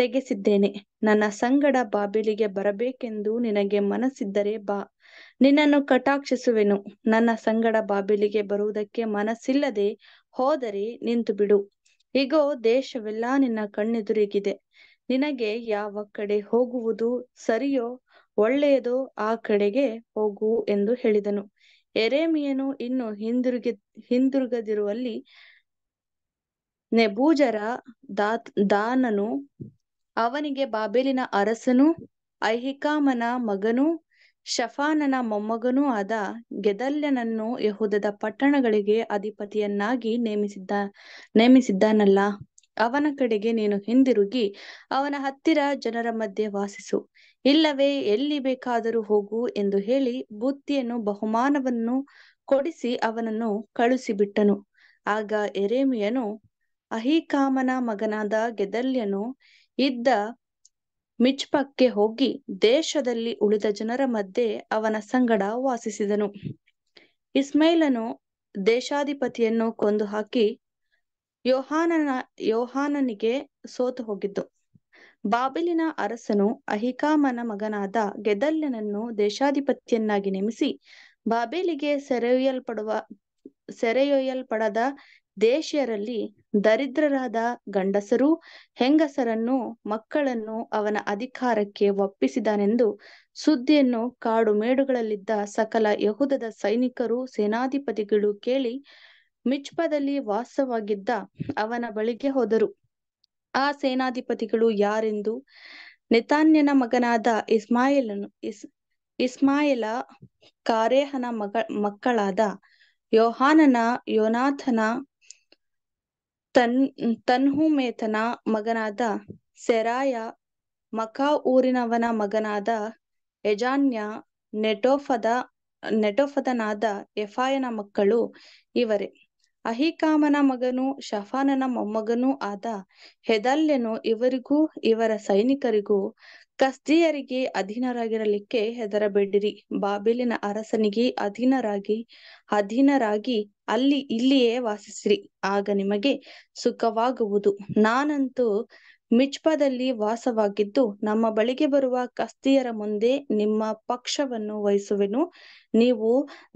[SPEAKER 8] ತೆಗೆಸಿದ್ದೇನೆ ನನ್ನ ಸಂಗಡ ಬಾಬಿಲಿಗೆ ಬರಬೇಕೆಂದು ನಿನಗೆ ಮನಸ್ಸಿದ್ದರೆ ಬಾ ನಿನ್ನನ್ನು ಕಟಾಕ್ಷಿಸುವೆನು ನನ್ನ ಸಂಗಡ ಬಾಬಿಲಿಗೆ ಬರುವುದಕ್ಕೆ ಮನಸ್ಸಿಲ್ಲದೆ ಹೋದರಿ ನಿಂತು ಬಿಡು ಇಗೋ ದೇಶವೆಲ್ಲಾ ನಿನ್ನ ಕಣ್ಣೆದುರಿಗಿದೆ ನಿನಗೆ ಯಾವ ಕಡೆ ಹೋಗುವುದು ಸರಿಯೋ ಒಳ್ಳೆಯದೋ ಆ ಕಡೆಗೆ ಹೋಗು ಎಂದು ಹೇಳಿದನು ಎರೇಮಿಯನು ಇನ್ನು ಹಿಂದಿರುಗಿ ಹಿಂದಿರುಗದಿರುವಲ್ಲಿ ನೆಬೂಜರ ದಾತ್ ದಾನನು ಅವನಿಗೆ ಬಾಬೆಲಿನ ಅರಸನು ಐಹಿಕಾಮನ ಮಗನು ಶಫಾನನ ಮೊಮ್ಮಗನೂ ಆದ ಗೆದಲ್ಯನನ್ನು ಯಹೂದದ ಪಟ್ಟಣಗಳಿಗೆ ಅಧಿಪತಿಯನ್ನಾಗಿ ನೇಮಿಸಿದ್ದ ನೇಮಿಸಿದ್ದಾನಲ್ಲ ಅವನ ಕಡೆಗೆ ನೀನು ಹಿಂದಿರುಗಿ ಅವನ ಹತ್ತಿರ ಜನರ ಮಧ್ಯೆ ವಾಸಿಸು ಇಲ್ಲವೇ ಎಲ್ಲಿ ಬೇಕಾದರೂ ಹೋಗು ಎಂದು ಹೇಳಿ ಬುತ್ತಿಯನ್ನು ಬಹುಮಾನವನ್ನು ಕೊಡಿಸಿ ಅವನನ್ನು ಕಳುಹಿಸಿಬಿಟ್ಟನು ಆಗ ಎರೇಮಿಯನು ಅಹಿಕಾಮನ ಮಗನಾದ ಗೆದಲ್ಯನು ಇದ್ದ ಮಿಚ್ಪಕ್ಕೆ ಹೋಗಿ ದೇಶದಲ್ಲಿ ಉಳಿದ ಜನರ ಮಧ್ಯೆ ಅವನ ಸಂಗಡ ವಾಸಿಸಿದನು ಇಸ್ಮೈಲನು ದೇಶಾಧಿಪತಿಯನ್ನು ಕೊಂದು ಹಾಕಿ ಯೋಹಾನನ ಯೋಹಾನನಿಗೆ ಸೋತು ಹೋಗಿದ್ದು ಬಾಬಿಲಿನ ಅರಸನು ಅಹಿಕಾಮನ ಮಗನಾದ ಗೆದಲ್ಯನನ್ನು ದೇಶಾಧಿಪತಿಯನ್ನಾಗಿ ನೇಮಿಸಿ ಬಾಬೇಲಿಗೆ ಸೆರೆಯೊಯ್ಯಲ್ಪಡುವ ಸೆರೆಯೊಯ್ಯಲ್ಪಡದ ದೇಶಿಯರಲ್ಲಿ ದರಿದ್ರರಾದ ಗಂಡಸರು ಹೆಂಗಸರನ್ನು ಮಕ್ಕಳನ್ನು ಅವನ ಅಧಿಕಾರಕ್ಕೆ ಒಪ್ಪಿಸಿದನೆಂದು ಸುದ್ದಿಯನ್ನು ಕಾಡು ಮೇಡುಗಳಲ್ಲಿದ್ದ ಸಕಲ ಯಹುದದ ಸೈನಿಕರು ಸೇನಾಧಿಪತಿಗಳು ಕೇಳಿ ಮಿಚ್ಪದಲ್ಲಿ ವಾಸವಾಗಿದ್ದ ಅವನ ಬಳಿಗೆ ಹೋದರು ಆ ಸೇನಾಧಿಪತಿಗಳು ಯಾರೆಂದು ನೆತಾನ್ಯನ ಮಗನಾದ ಇಸ್ಮಾಯಿಲನು ಇಸ್ ಇಸ್ಮಾಯಿಲ ಕಾರೇಹನ ಮಗ ಮಕ್ಕಳಾದ ಯೋಹಾನನ ಯೋನಾಥನ ತನ್ ತನ್ಹುಮೇತನ ಮಗನಾದ ಸೆರಾಯ ಮಕಾ ಊರಿನವನ ಮಗನಾದ ಯಜಾನ್ಯ ನೆಟೋಫದ ನೆಟೋಫದನಾದ ಎಫಾಯನ ಮಕ್ಕಳು ಇವರೇ ಅಹಿಕಾಮನ ಮಗನು ಶಫಾನನ ಮೊಮ್ಮಗನೂ ಆದ ಹೆದಲ್ಯನು ಇವರಿಗೂ ಇವರ ಸೈನಿಕರಿಗೂ ಕಸ್ತಿಯರಿಗೆ ಅಧೀನರಾಗಿರಲಿಕ್ಕೆ ಹೆದರಬೇಡಿರಿ ಬಾಬಿಲಿನ ಅರಸನಿಗೆ ಅಧೀನರಾಗಿ ಅಧೀನರಾಗಿ ಅಲ್ಲಿ ಇಲ್ಲಿಯೇ ವಾಸಿಸಿರಿ ಆಗ ನಿಮಗೆ ಸುಖವಾಗುವುದು ನಾನಂತೂ ಮಿಚ್ಪದಲ್ಲಿ ವಾಸವಾಗಿದ್ದು ನಮ್ಮ ಬಳಿಗೆ ಬರುವ ಕಸ್ತಿಯರ ಮುಂದೆ ನಿಮ್ಮ ಪಕ್ಷವನ್ನು ವಹಿಸುವೆನು ನೀವು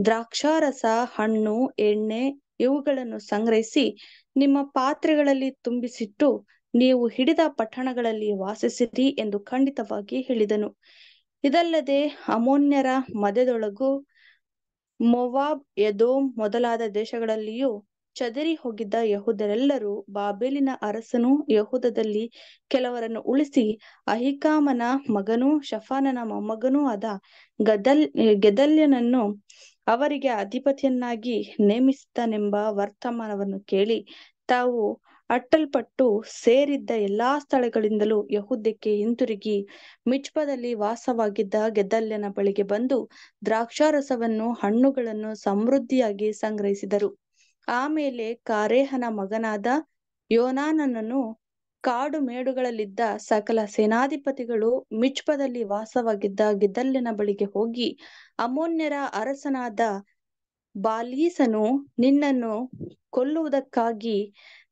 [SPEAKER 8] ದ್ರಾಕ್ಷಾರಸ ಹಣ್ಣು ಎಣ್ಣೆ ಇವುಗಳನ್ನು ಸಂಗ್ರಹಿಸಿ ನಿಮ್ಮ ಪಾತ್ರೆಗಳಲ್ಲಿ ತುಂಬಿಸಿಟ್ಟು ನೀವು ಹಿಡಿದ ಪಟ್ಟಣಗಳಲ್ಲಿ ವಾಸಿಸಿರಿ ಎಂದು ಖಂಡಿತವಾಗಿ ಹೇಳಿದನು ಇದಲ್ಲದೆ ಅಮೋನ್ಯರ ಮದ್ಯದೊಳಗು ಮೊವಾಬ್ ಯದೋಮ್ ಮೊದಲಾದ ದೇಶಗಳಲ್ಲಿಯೂ ಚದರಿ ಹೋಗಿದ್ದ ಯಹೂದರೆಲ್ಲರೂ ಬಾಬೇಲಿನ ಅರಸನು ಯಹೂದದಲ್ಲಿ ಕೆಲವರನ್ನು ಉಳಿಸಿ ಅಹಿಕಾಮನ ಮಗನೂ ಶಫಾನನ ಮೊಮ್ಮಗನೂ ಆದ ಗದಲ್ ಗೆದಲ್ಯನನ್ನು ಅವರಿಗೆ ಅಧಿಪತಿಯನ್ನಾಗಿ ನೇಮಿಸಿದನೆಂಬ ವರ್ತಮಾನವನ್ನು ಕೇಳಿ ತಾವು ಅಟ್ಟಲ್ಪಟ್ಟು ಸೇರಿದ್ದ ಎಲ್ಲಾ ಸ್ಥಳಗಳಿಂದಲೂ ಯಹುದ್ಯಕ್ಕೆ ಹಿಂತಿರುಗಿ ಮಿಚ್ಪದಲ್ಲಿ ವಾಸವಾಗಿದ್ದ ಗೆದ್ದಲ್ಯನ ಬಳಿಗೆ ಬಂದು ದ್ರಾಕ್ಷಾರಸವನ್ನು ಹಣ್ಣುಗಳನ್ನು ಸಮೃದ್ಧಿಯಾಗಿ ಸಂಗ್ರಹಿಸಿದರು ಆಮೇಲೆ ಕಾರೇಹನ ಮಗನಾದ ಯೋನಾನನನ್ನು ಕಾಡು ಮೇಡುಗಳಲ್ಲಿದ್ದ ಸಕಲ ಸೇನಾಧಿಪತಿಗಳು ಮಿಚ್ಪದಲ್ಲಿ ವಾಸವಾಗಿದ್ದ ಗೆದಲ್ಯನ ಬಳಿಗೆ ಹೋಗಿ ಅಮೋನ್ಯರ ಅರಸನಾದ ಬಾಲೀಸನು ನಿನ್ನನ್ನು ಕೊಲ್ಲುವುದಕ್ಕಾಗಿ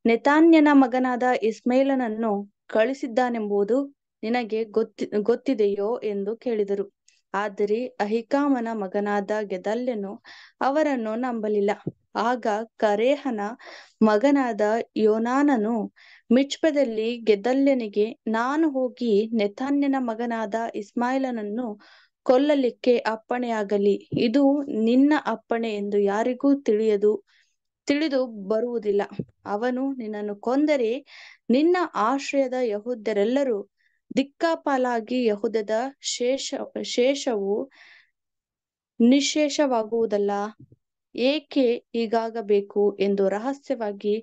[SPEAKER 8] ನೆತಾನ್ಯನ ಮಗನಾದ ಇಸ್ಮೈಲನನ್ನು ಕಳಿಸಿದ್ದಾನೆಂಬುದು ನಿನಗೆ ಗೊತ್ತಿ ಗೊತ್ತಿದೆಯೋ ಎಂದು ಕೇಳಿದರು ಆದರೆ ಅಹಿಕಾಮನ ಮಗನಾದ ಗೆದಲ್ಯನು ಅವರನ್ನು ನಂಬಲಿಲ್ಲ ಆಗ ಕರೇಹನ ಮಗನಾದ ಯೋನಾನನು ಮಿಚ್ಪದಲ್ಲಿ ಗೆದಲ್ಯನಿಗೆ ನಾನು ಹೋಗಿ ನೆತಾನ್ಯನ ಮಗನಾದ ಇಸ್ಮಾಯಿಲನನ್ನು ಕೊಲ್ಲಲಿಕ್ಕೆ ಅಪ್ಪಣೆಯಾಗಲಿ ಇದು ನಿನ್ನ ಅಪ್ಪಣೆ ಎಂದು ಯಾರಿಗೂ ತಿಳಿಯದು ತಿಳಿದು ಬರುವುದಿಲ್ಲ ಅವನು ನಿನ್ನನ್ನು ಕೊಂದರೆ ನಿನ್ನ ಆಶ್ರಯದ ಯಹುದರೆಲ್ಲರೂ ದಿಕ್ಕಾಪಾಲಾಗಿ ಯಹುದದ ಶೇಷ ಶೇಷವು ನಿಶೇಷವಾಗುವುದಲ್ಲ ಏಕೆ ಹೀಗಾಗಬೇಕು ಎಂದು ರಹಸ್ಯವಾಗಿ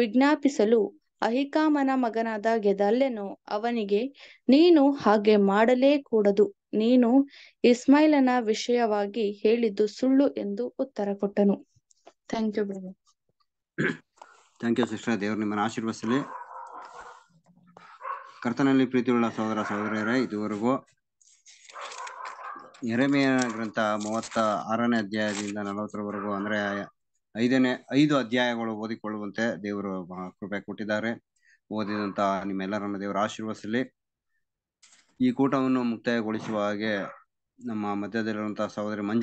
[SPEAKER 8] ವಿಜ್ಞಾಪಿಸಲು ಅಹಿಕಾಮನ ಮಗನಾದ ಗೆದಲ್ಯನು ಅವನಿಗೆ ನೀನು ಹಾಗೆ ಮಾಡಲೇ ಕೂಡದು ನೀನು ಇಸ್ಮೈಲನ ವಿಷಯವಾಗಿ ಹೇಳಿದ್ದು ಸುಳ್ಳು ಎಂದು ಉತ್ತರ ಕೊಟ್ಟನು thank you
[SPEAKER 1] thank you sister ದೇವರು ನಿಮ್ಮನ್ನು ಆಶೀರ್ವದಿಸಲಿ ಕರ್ತನಲ್ಲಿ ಪ್ರೀತಿಯುಳ್ಳ ಸಹೋದರ ಸಹೋದರಿಯರೇ ಇದುವರೆಗೂ ಎರಮೆಯ ಗ್ರಂಥ ಮೂವತ್ತ ಆರನೇ ಅಧ್ಯಾಯದಿಂದ ನಲವತ್ತರವರೆಗೂ ಅಂದ್ರೆ ಐದನೇ ಐದು ಅಧ್ಯಾಯಗಳು ಓದಿಕೊಳ್ಳುವಂತೆ ದೇವರು ಕೃಪೆ ಕೊಟ್ಟಿದ್ದಾರೆ ಓದಿದಂತ ನಿಮ್ಮೆಲ್ಲರನ್ನು ದೇವರು ಆಶೀರ್ವದಿಸಲಿ ಈ ಕೂಟವನ್ನು ಮುಕ್ತಾಯಗೊಳಿಸುವ ಹಾಗೆ ನಮ್ಮ ಮಧ್ಯದಲ್ಲಿರುವಂತಹ ಸಹೋದರಿ ಮಂಜು